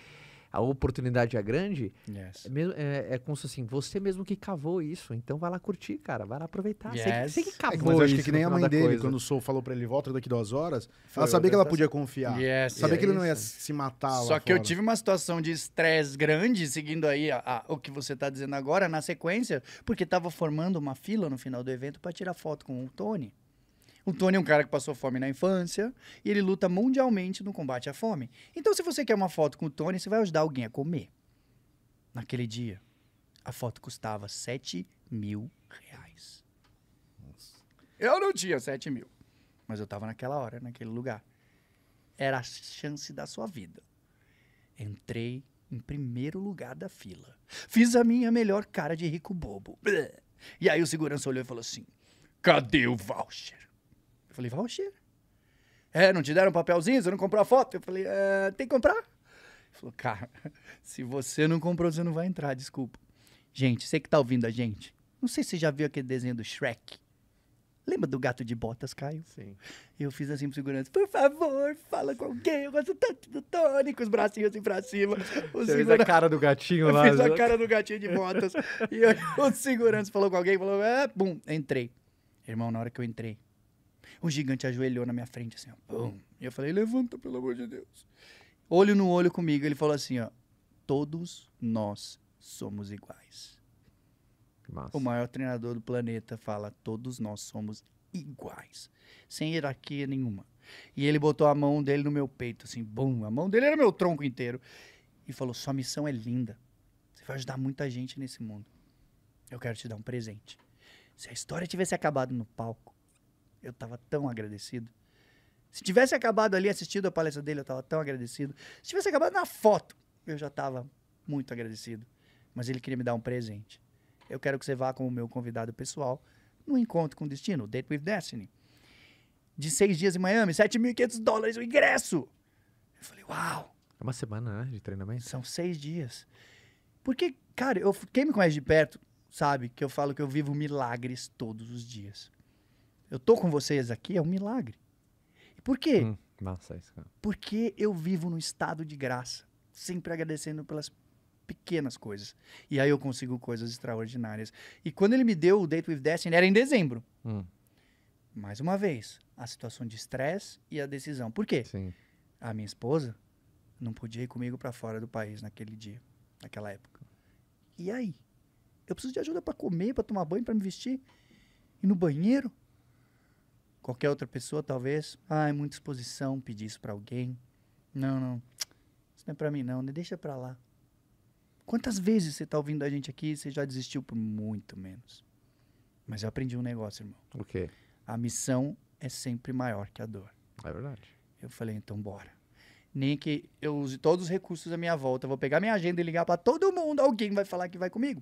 a oportunidade é grande, yes. é, mesmo, é, é, como se assim, você mesmo que cavou isso, então vai lá curtir, cara, vai lá aproveitar. Yes. Você, que é cavou é, mas eu acho que, nem a mãe dele, coisa. quando o sol falou pra ele, volta daqui duas horas, Foi ela sabia que ela podia confiar. Yes. Sabia que ele não ia se matar Só que eu tive uma situação de estresse grande, seguindo aí a, a, o que você tá dizendo agora, na sequência, porque tava formando uma fila no final do evento para tirar foto com o Tony. O Tony é um cara que passou fome na infância e ele luta mundialmente no combate à fome. Então, se você quer uma foto com o Tony, você vai ajudar alguém a comer. Naquele dia, a foto custava 7 mil reais. Eu não tinha 7 mil, mas eu tava naquela hora, naquele lugar. Era a chance da sua vida. Entrei em primeiro lugar da fila. Fiz a minha melhor cara de rico bobo. E aí o segurança olhou e falou assim: Cadê o voucher? falei, voucher? É, não te deram um papelzinho? Você não comprou a foto? Eu falei, é, tem que comprar? Ele falou, cara, se você não comprou, você não vai entrar, desculpa. Gente, você que tá ouvindo a gente, não sei se você já viu aquele desenho do Shrek. Lembra do gato de botas, Caio? Sim. Eu fiz assim pro segurança, por favor, fala com alguém, eu gosto tanto do Tony, com os bracinhos assim pra cima. O Você segura... fez a cara do gatinho eu lá. Eu fiz a né? cara do gatinho de botas. e eu, o segurança falou com alguém, falou, é, bum, entrei. Irmão, na hora que eu entrei, um gigante ajoelhou na minha frente, assim, ó. Pum. Hum. E eu falei, levanta, pelo amor de Deus. Olho no olho comigo, ele falou assim, ó. Todos nós somos iguais. Massa. O maior treinador do planeta fala, todos nós somos iguais. Sem hierarquia nenhuma. E ele botou a mão dele no meu peito, assim, bum. A mão dele era meu tronco inteiro. E falou, sua missão é linda. Você vai ajudar muita gente nesse mundo. Eu quero te dar um presente. Se a história tivesse acabado no palco, eu estava tão agradecido. Se tivesse acabado ali, assistindo a palestra dele, eu estava tão agradecido. Se tivesse acabado na foto, eu já estava muito agradecido. Mas ele queria me dar um presente. Eu quero que você vá como meu convidado pessoal no Encontro com o Destino, Date with Destiny. De seis dias em Miami, 7.500 dólares o ingresso. Eu falei, uau! É uma semana né, de treinamento? São seis dias. Porque, cara, eu, quem me conhece de perto sabe que eu falo que eu vivo milagres todos os dias. Eu tô com vocês aqui, é um milagre. Por quê? Hum, massa isso, cara. Porque eu vivo num estado de graça, sempre agradecendo pelas pequenas coisas. E aí eu consigo coisas extraordinárias. E quando ele me deu o Date with Destiny, era em dezembro. Hum. Mais uma vez, a situação de estresse e a decisão. Por quê? Sim. A minha esposa não podia ir comigo para fora do país naquele dia, naquela época. E aí? Eu preciso de ajuda para comer, para tomar banho, para me vestir. E no banheiro? Qualquer outra pessoa, talvez, ah, é muita exposição pedir isso para alguém. Não, não, isso não é para mim não, né? deixa para lá. Quantas vezes você está ouvindo a gente aqui e você já desistiu por muito menos? Mas eu aprendi um negócio, irmão. O quê? A missão é sempre maior que a dor. É verdade. Eu falei, então bora. Nem que eu use todos os recursos à minha volta, vou pegar minha agenda e ligar para todo mundo, alguém vai falar que vai comigo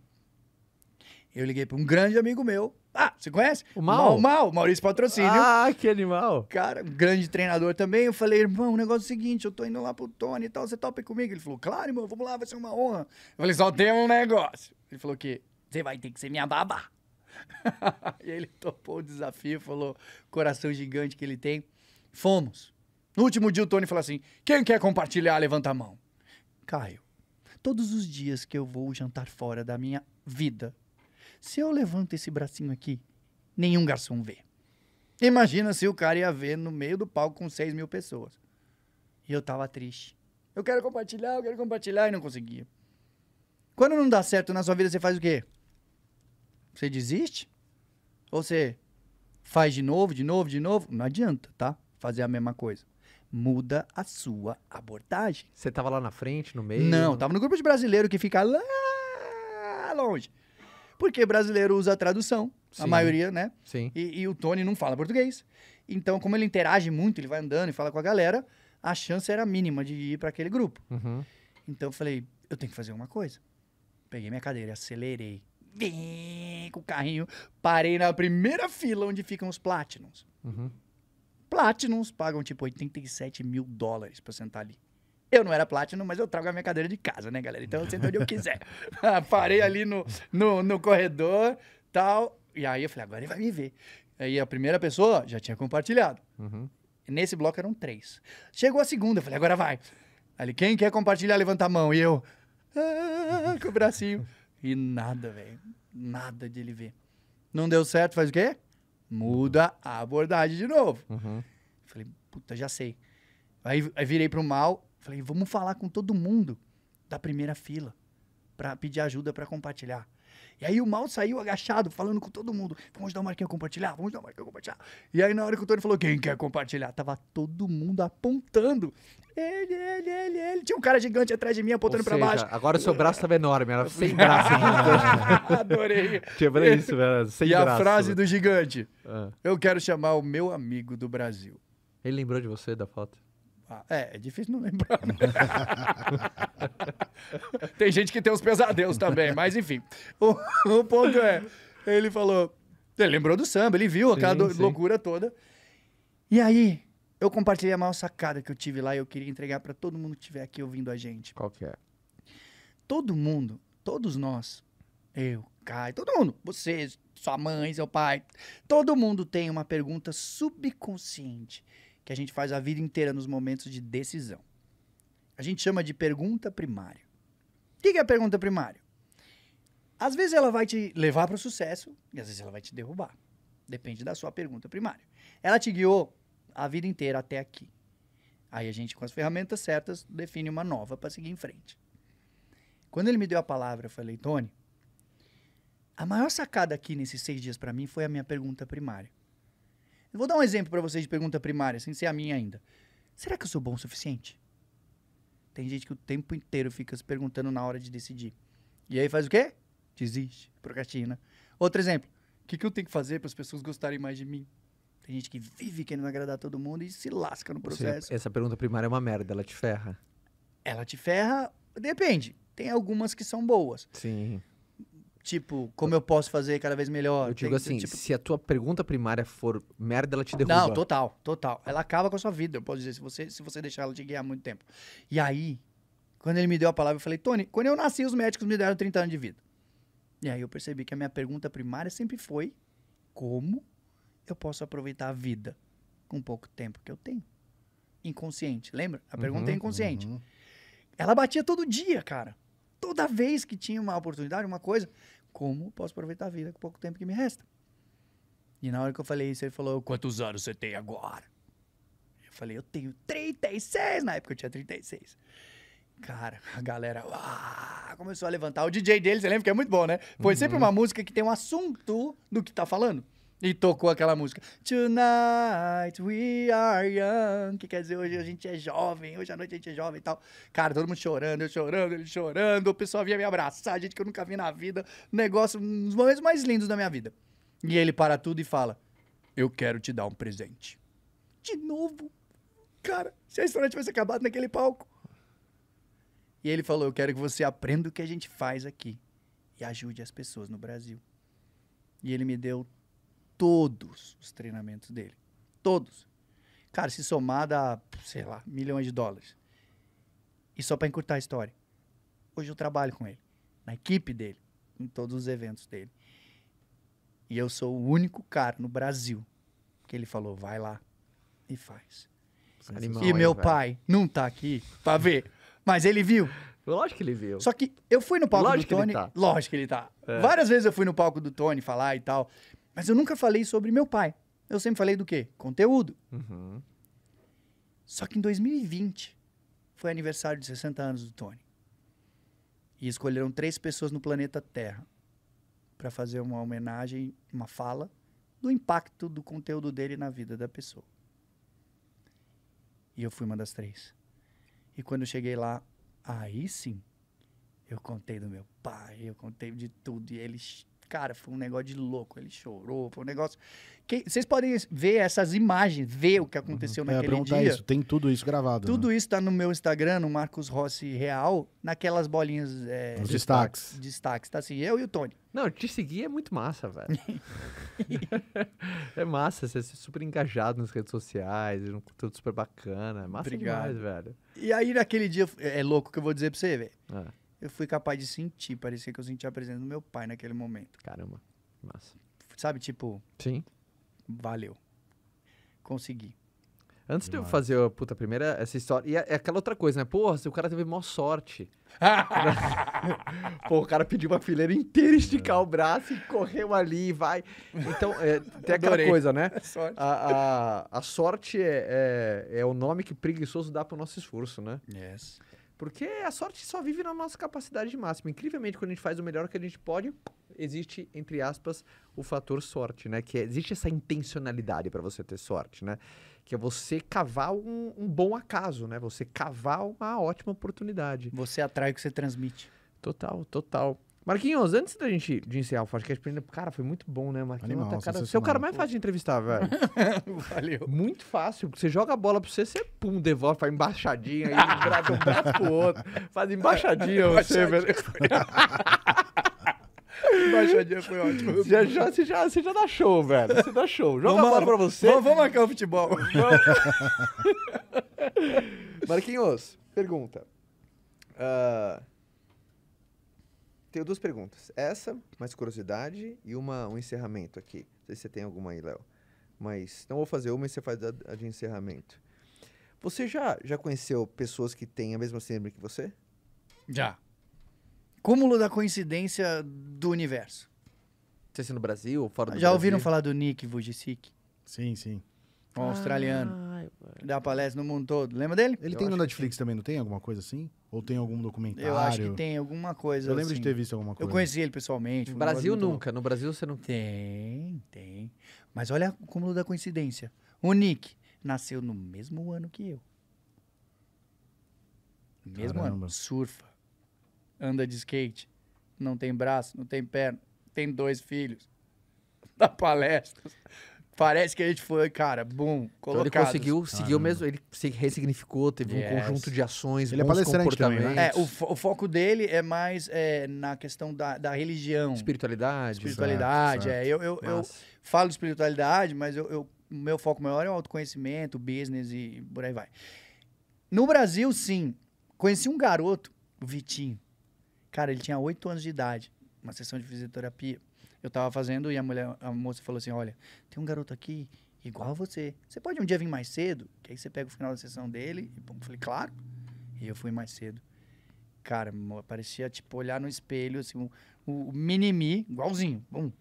eu liguei para um grande amigo meu. Ah, você conhece? O Mal? O Mal, Maurício Patrocínio. Ah, que animal. Cara, grande treinador também. Eu falei, irmão, o negócio é o seguinte, eu tô indo lá pro Tony e tal, você topa comigo? Ele falou, claro, irmão, vamos lá, vai ser uma honra. Eu falei, só tem um negócio. Ele falou que você vai ter que ser minha babá. e ele topou o desafio, falou, coração gigante que ele tem. Fomos. No último dia, o Tony falou assim: quem quer compartilhar, levanta a mão. Caio, todos os dias que eu vou jantar fora da minha vida, se eu levanto esse bracinho aqui, nenhum garçom vê. Imagina se o cara ia ver no meio do palco com 6 mil pessoas. E eu tava triste. Eu quero compartilhar, eu quero compartilhar e não conseguia. Quando não dá certo na sua vida, você faz o quê? Você desiste? Ou você faz de novo, de novo, de novo? Não adianta, tá? Fazer a mesma coisa. Muda a sua abordagem. Você tava lá na frente, no meio? Não, tava no grupo de brasileiro que fica lá longe. Porque brasileiro usa a tradução, Sim. a maioria, né? Sim. E, e o Tony não fala português. Então, como ele interage muito, ele vai andando e fala com a galera, a chance era mínima de ir para aquele grupo. Uhum. Então eu falei, eu tenho que fazer uma coisa. Peguei minha cadeira, acelerei. Vim com o carrinho, parei na primeira fila onde ficam os Platinums. Uhum. Platinums pagam tipo 87 mil dólares para sentar ali. Eu não era Platinum, mas eu trago a minha cadeira de casa, né, galera? Então eu sento onde eu quiser. Parei ali no, no, no corredor, tal. E aí eu falei, agora ele vai me ver. Aí a primeira pessoa já tinha compartilhado. Uhum. Nesse bloco eram três. Chegou a segunda, eu falei, agora vai. Ali, quem quer compartilhar, levanta a mão. E eu, ah, com o bracinho. E nada, velho. Nada de ele ver. Não deu certo, faz o quê? Muda a abordagem de novo. Uhum. Falei, puta, já sei. Aí, aí virei pro mal, Falei, vamos falar com todo mundo da primeira fila para pedir ajuda para compartilhar. E aí o mal saiu agachado, falando com todo mundo. Vamos dar o Marquinhos compartilhar, vamos dar o Marquinhos compartilhar. E aí na hora que o Tony falou, quem quer compartilhar? Tava todo mundo apontando. Ele, ele, ele, ele. Tinha um cara gigante atrás de mim apontando para baixo. Agora o seu braço tava enorme, era sem braço. Adorei. Quebrei isso, velho. Né? Sem e braço. E a frase do gigante. Ah. Eu quero chamar o meu amigo do Brasil. Ele lembrou de você da foto? Ah, é, é difícil não lembrar. tem gente que tem os pesadelos também, mas enfim. O, o ponto é, ele falou. Ele lembrou do samba, ele viu sim, aquela sim. loucura toda. E aí, eu compartilhei a maior sacada que eu tive lá e eu queria entregar para todo mundo que estiver aqui ouvindo a gente. Qual que é? Todo mundo, todos nós, eu, Caio, todo mundo, vocês, sua mãe, seu pai, todo mundo tem uma pergunta subconsciente que a gente faz a vida inteira nos momentos de decisão. A gente chama de pergunta primária. O que é a pergunta primária? Às vezes ela vai te levar para o sucesso e às vezes ela vai te derrubar. Depende da sua pergunta primária. Ela te guiou a vida inteira até aqui. Aí a gente, com as ferramentas certas, define uma nova para seguir em frente. Quando ele me deu a palavra, eu falei, Tony, a maior sacada aqui nesses seis dias para mim foi a minha pergunta primária vou dar um exemplo para vocês de pergunta primária, sem ser a minha ainda. Será que eu sou bom o suficiente? Tem gente que o tempo inteiro fica se perguntando na hora de decidir. E aí faz o quê? Desiste, procrastina. Outro exemplo. O que, que eu tenho que fazer para as pessoas gostarem mais de mim? Tem gente que vive querendo agradar todo mundo e se lasca no processo. Seja, essa pergunta primária é uma merda, ela te ferra. Ela te ferra, depende. Tem algumas que são boas. Sim. Tipo, como eu posso fazer cada vez melhor? Eu digo Tem, assim, tipo... se a tua pergunta primária for merda, ela te derruba. Não, total, total. Ela acaba com a sua vida, eu posso dizer, se você, se você deixar ela te guiar muito tempo. E aí, quando ele me deu a palavra, eu falei, Tony, quando eu nasci, os médicos me deram 30 anos de vida. E aí eu percebi que a minha pergunta primária sempre foi: como eu posso aproveitar a vida com pouco tempo que eu tenho? Inconsciente, lembra? A pergunta uhum, é inconsciente. Uhum. Ela batia todo dia, cara. Toda vez que tinha uma oportunidade, uma coisa, como posso aproveitar a vida com o pouco tempo que me resta. E na hora que eu falei isso, ele falou: Quantos anos você tem agora? Eu falei: Eu tenho 36. Na época eu tinha 36. Cara, a galera uá, ah! começou a levantar. O DJ dele, você lembra que é muito bom, né? Foi uhum. sempre uma música que tem um assunto do que tá falando. E tocou aquela música. Tonight we are young. Que quer dizer, hoje a gente é jovem, hoje à noite a gente é jovem e tal. Cara, todo mundo chorando, eu chorando, ele chorando. O pessoal vinha me abraçar, gente que eu nunca vi na vida. Negócio, um dos momentos mais lindos da minha vida. E ele para tudo e fala: Eu quero te dar um presente. De novo? Cara, se a história tivesse acabado naquele palco. E ele falou: Eu quero que você aprenda o que a gente faz aqui e ajude as pessoas no Brasil. E ele me deu todos os treinamentos dele. Todos. Cara, se somar dá, sei lá, milhões de dólares. E só para encurtar a história, hoje eu trabalho com ele, na equipe dele, em todos os eventos dele. E eu sou o único cara no Brasil que ele falou, vai lá e faz. Animal, e meu pai velho. não tá aqui pra ver, mas ele viu. Lógico que ele viu. Só que eu fui no palco lógico do Tony. Que tá. Lógico que ele tá. É. Várias vezes eu fui no palco do Tony falar e tal. Mas eu nunca falei sobre meu pai. Eu sempre falei do quê? Conteúdo. Uhum. Só que em 2020 foi aniversário de 60 anos do Tony. E escolheram três pessoas no planeta Terra para fazer uma homenagem, uma fala do impacto do conteúdo dele na vida da pessoa. E eu fui uma das três. E quando eu cheguei lá, aí sim, eu contei do meu pai, eu contei de tudo. E ele Cara, foi um negócio de louco. Ele chorou, foi um negócio. Que, vocês podem ver essas imagens, ver o que aconteceu uhum. É, naquele é, dia. Isso. Tem tudo isso gravado. Né? Tudo né? isso está no meu Instagram, no Marcos Rossi Real, naquelas bolinhas. É, Os destaques. Destaques, tá assim, eu e o Tony. Não, te seguir é muito massa, velho. é massa, você é super engajado nas redes sociais, um conteúdo super bacana. É massa Obrigado. demais, velho. E aí, naquele dia, é louco que eu vou dizer pra você, velho. É eu fui capaz de sentir. Parecia que eu sentia a presença do meu pai naquele momento. Caramba, massa. Sabe, tipo. Sim. Valeu. Consegui. Antes de eu fazer a puta primeira, essa história. E é, é, aquela outra coisa, né? Porra, se o cara teve maior sorte. Pô, o cara pediu uma fileira inteira, é. esticar o braço e correu ali, vai. Então, é, tem aquela Adorei. coisa, né? Sorte. A, a, a sorte é, é, é, o nome que preguiçoso dá pro nosso esforço, né? Yes. Porque a sorte só vive na nossa capacidade máxima. Incrivelmente, quando a gente faz o melhor que a gente pode, existe, entre aspas, o fator sorte, né? Que é, existe essa intencionalidade para você ter sorte, né? Que é você cavar um, um, bom acaso, né? Você cavar uma ótima oportunidade. Você atrai o que você transmite. Total, total. Marquinhos, antes da gente de encerrar o podcast, cara, foi muito bom, né, Marquinhos? Animal, cara, você é o cara mais fácil de entrevistar, velho. Valeu. Muito fácil, porque você joga a bola pra você, você pum, devolve, faz embaixadinha, aí um braço pro outro, faz embaixadinha você, velho. Embaixadinha foi ótimo. Você já, já, você, já, você já dá show, velho. Você dá show. Joga vamos, a bola pra você. Vamos, vamos marcar o futebol. Marquinhos, pergunta. Uh, tenho duas perguntas. Essa, mais curiosidade, e uma, um encerramento aqui. Não sei se você tem alguma aí, Léo. Mas não vou fazer uma e você faz a, a de encerramento. Você já, já conheceu pessoas que têm a mesma síndrome que você? Já. Cúmulo da coincidência do universo. Não sei se no Brasil ou fora do Já Brasil. ouviram falar do Nick Vujicic? Sim, sim. Um australiano. Ah. Dá palestra no mundo todo. Lembra dele? Ele Eu tem no Netflix tem. também, não tem alguma coisa assim? Ou tem algum documentário? Eu acho que tem alguma coisa Eu lembro assim. de ter visto alguma coisa. Eu conheci ele pessoalmente. No Brasil nunca. No Brasil você não... Tem, tem. Mas olha o cúmulo da coincidência. O Nick nasceu no mesmo ano que eu. Mesmo Caramba. ano. Surfa. Anda de skate. Não tem braço, não tem perna. Tem dois filhos. Dá palestras. Parece que a gente foi, cara, bum, colocado. Então ele conseguiu, seguiu ah. mesmo, ele se ressignificou, teve yes. um conjunto de ações, ele bons é comportamentos. Também, né? é, o, fo o, foco dele é mais é, na questão da, da religião. Espiritualidade. Espiritualidade, é. Eu, eu, eu, falo de espiritualidade, mas eu, eu, meu foco maior é o autoconhecimento, business e por aí vai. No Brasil, sim, conheci um garoto, o Vitinho. Cara, ele tinha 8 anos de idade, uma sessão de fisioterapia eu tava fazendo e a mulher, a moça falou assim: "Olha, tem um garoto aqui igual a você. Você pode um dia vir mais cedo? Que aí você pega o final da sessão dele". E eu falei: "Claro". E eu fui mais cedo. Cara, parecia tipo olhar no espelho assim, o, o mini-me igualzinho. Bom.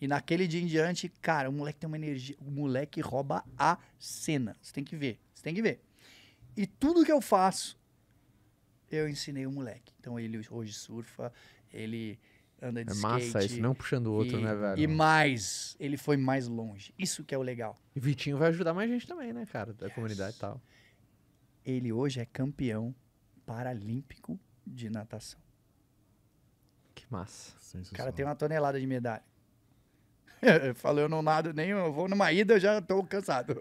E naquele dia em diante, cara, o moleque tem uma energia, o moleque rouba a cena. Você tem que ver, você tem que ver. E tudo que eu faço, eu ensinei o moleque. Então ele hoje surfa, ele anda de é skate. massa isso, não puxando o outro, e, né, velho? E mais, ele foi mais longe. Isso que é o legal. E Vitinho vai ajudar mais gente também, né, cara? Da yes. comunidade e tal. Ele hoje é campeão paralímpico de natação. Que massa. O cara tem uma tonelada de medalha. Falou, eu não nado nem, eu vou numa ida, eu já tô cansado.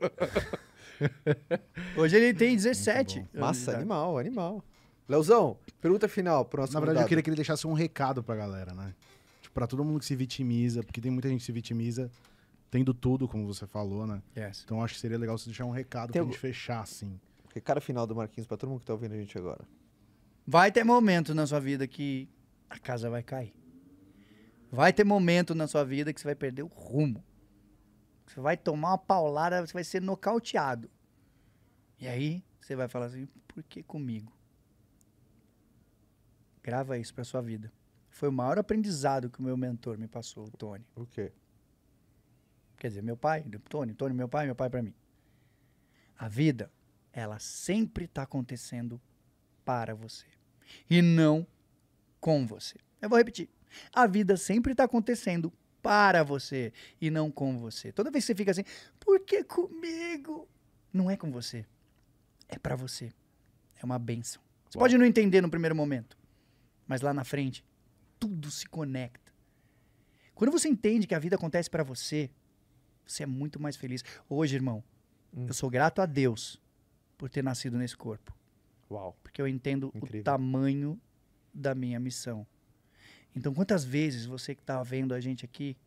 hoje ele tem 17. Massa, animal, animal. Leozão, pergunta final pro nosso Na verdade, eu queria que ele deixasse um recado pra galera, né? Tipo, pra todo mundo que se vitimiza, porque tem muita gente que se vitimiza tendo tudo, como você falou, né? Yes. Então acho que seria legal você deixar um recado tem pra gente fechar, assim. Recado final do Marquinhos pra todo mundo que tá ouvindo a gente agora. Vai ter momento na sua vida que a casa vai cair. Vai ter momento na sua vida que você vai perder o rumo. Você vai tomar uma paulada, você vai ser nocauteado. E aí você vai falar assim, por que comigo? Grava isso para sua vida. Foi o maior aprendizado que o meu mentor me passou, o Tony. O quê? Quer dizer, meu pai, Tony, Tony, meu pai, meu pai para mim. A vida, ela sempre está acontecendo para você e não com você. Eu vou repetir. A vida sempre está acontecendo para você e não com você. Toda vez que você fica assim, por que comigo? Não é com você. É para você. É uma benção. Você Uau. pode não entender no primeiro momento, mas lá na frente tudo se conecta. Quando você entende que a vida acontece para você, você é muito mais feliz. Hoje, irmão, hum. eu sou grato a Deus por ter nascido nesse corpo. Uau. Porque eu entendo Incrível. o tamanho da minha missão. Então, quantas vezes você que está vendo a gente aqui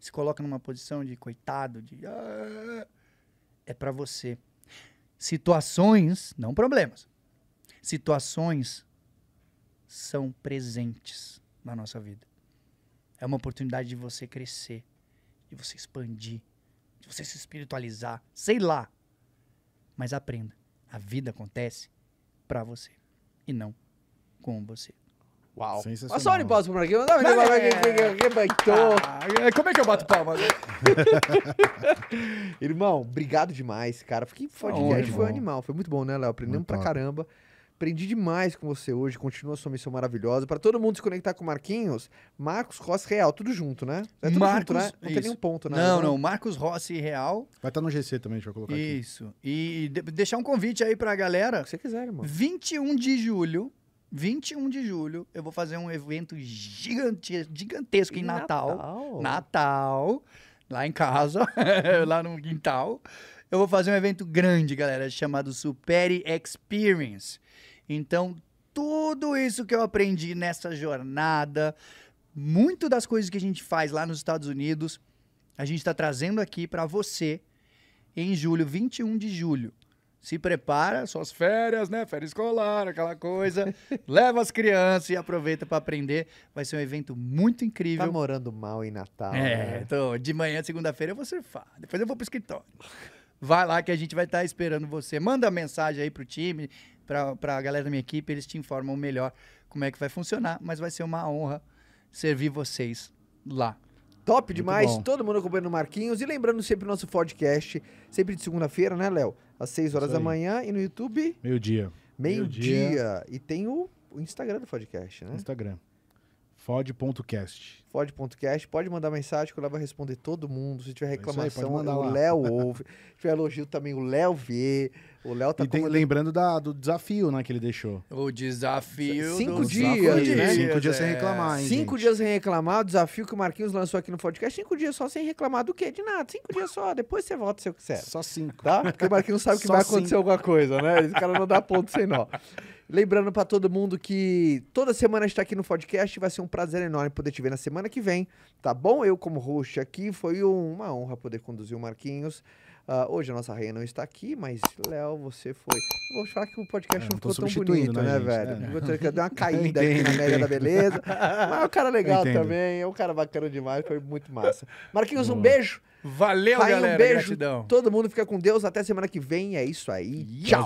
se coloca numa posição de coitado, de. Ah", é para você. Situações, não problemas. Situações são presentes na nossa vida. É uma oportunidade de você crescer, de você expandir, de você se espiritualizar, sei lá. Mas aprenda, a vida acontece para você e não com você. Uau. Mas só de palmas por aqui. Não, não, é. que, Ah, como é que eu bato palma? Irmão, obrigado demais, cara. Fiquei podcast, é foi animal. Foi muito bom, né, Léo? Aprendemos pra caramba. Aprendi demais com você hoje, continua sua missão maravilhosa. Para todo mundo se conectar com Marquinhos, Marcos Rossi Real, tudo junto, né? É tudo Marcos, junto, né? Não isso. tem nenhum ponto, né? Não, não, Marcos Rossi Real. Vai estar tá no GC também, deixa eu colocar isso. aqui. Isso. E de deixar um convite aí para a galera. O que você quiser, irmão. 21 de julho, 21 de julho, eu vou fazer um evento gigante, gigantesco em, em Natal. Natal. Natal, lá em casa, lá no quintal. Eu vou fazer um evento grande, galera, chamado Superi Experience. Então, tudo isso que eu aprendi nessa jornada, muito das coisas que a gente faz lá nos Estados Unidos, a gente está trazendo aqui para você em julho, 21 de julho. Se prepara, suas férias, né? Férias escolar, aquela coisa. Leva as crianças e aproveita para aprender. Vai ser um evento muito incrível. Tá morando mal em Natal. É, né? então de manhã, segunda-feira, eu vou surfar. Depois eu vou pro escritório. Vai lá que a gente vai estar tá esperando você. Manda mensagem aí pro time para a galera da minha equipe, eles te informam melhor como é que vai funcionar, mas vai ser uma honra servir vocês lá. Top demais, todo mundo acompanhando o Marquinhos. E lembrando sempre o nosso podcast, sempre de segunda-feira, né, Léo? Às 6 horas da manhã e no YouTube. Meio-dia. Meio-dia. Meio e tem o, o Instagram do podcast, né? Instagram. Fode.cast. Fode.cast. Pode mandar mensagem que o Léo vai responder todo mundo. Se tiver é reclamação, é aí, o Léo ouve. Se tiver elogio também, o Léo vê. O Léo tá e tem, lembrando da, do desafio, né, que ele deixou. O desafio. Cinco dias, né? né? Cinco dias é. sem reclamar, hein? Cinco gente. dias sem reclamar, o desafio que o Marquinhos lançou aqui no podcast. Cinco dias só sem reclamar do quê? De nada. Cinco dias só, depois você volta se eu quiser. Só cinco. Tá? Porque o Marquinhos sabe que só vai acontecer cinco. alguma coisa, né? Esse cara não dá ponto sem nó. Lembrando para todo mundo que toda semana a gente tá aqui no podcast, vai ser um prazer enorme poder te ver na semana que vem, tá bom? Eu como host aqui, foi uma honra poder conduzir o Marquinhos. Uh, hoje a nossa rainha não está aqui, mas Léo, você foi. Eu vou falar que o podcast é, não né, é. ficou tão bonito, né, velho? É. Vou ter que dar uma caída aqui na média da beleza. Mas é um cara legal também, é um cara bacana demais, foi muito massa. Marquinhos, Boa. um beijo. Valeu, Rainha, galera. Um beijo. Gratidão. Todo mundo fica com Deus. Até semana que vem. É isso aí. Tchau.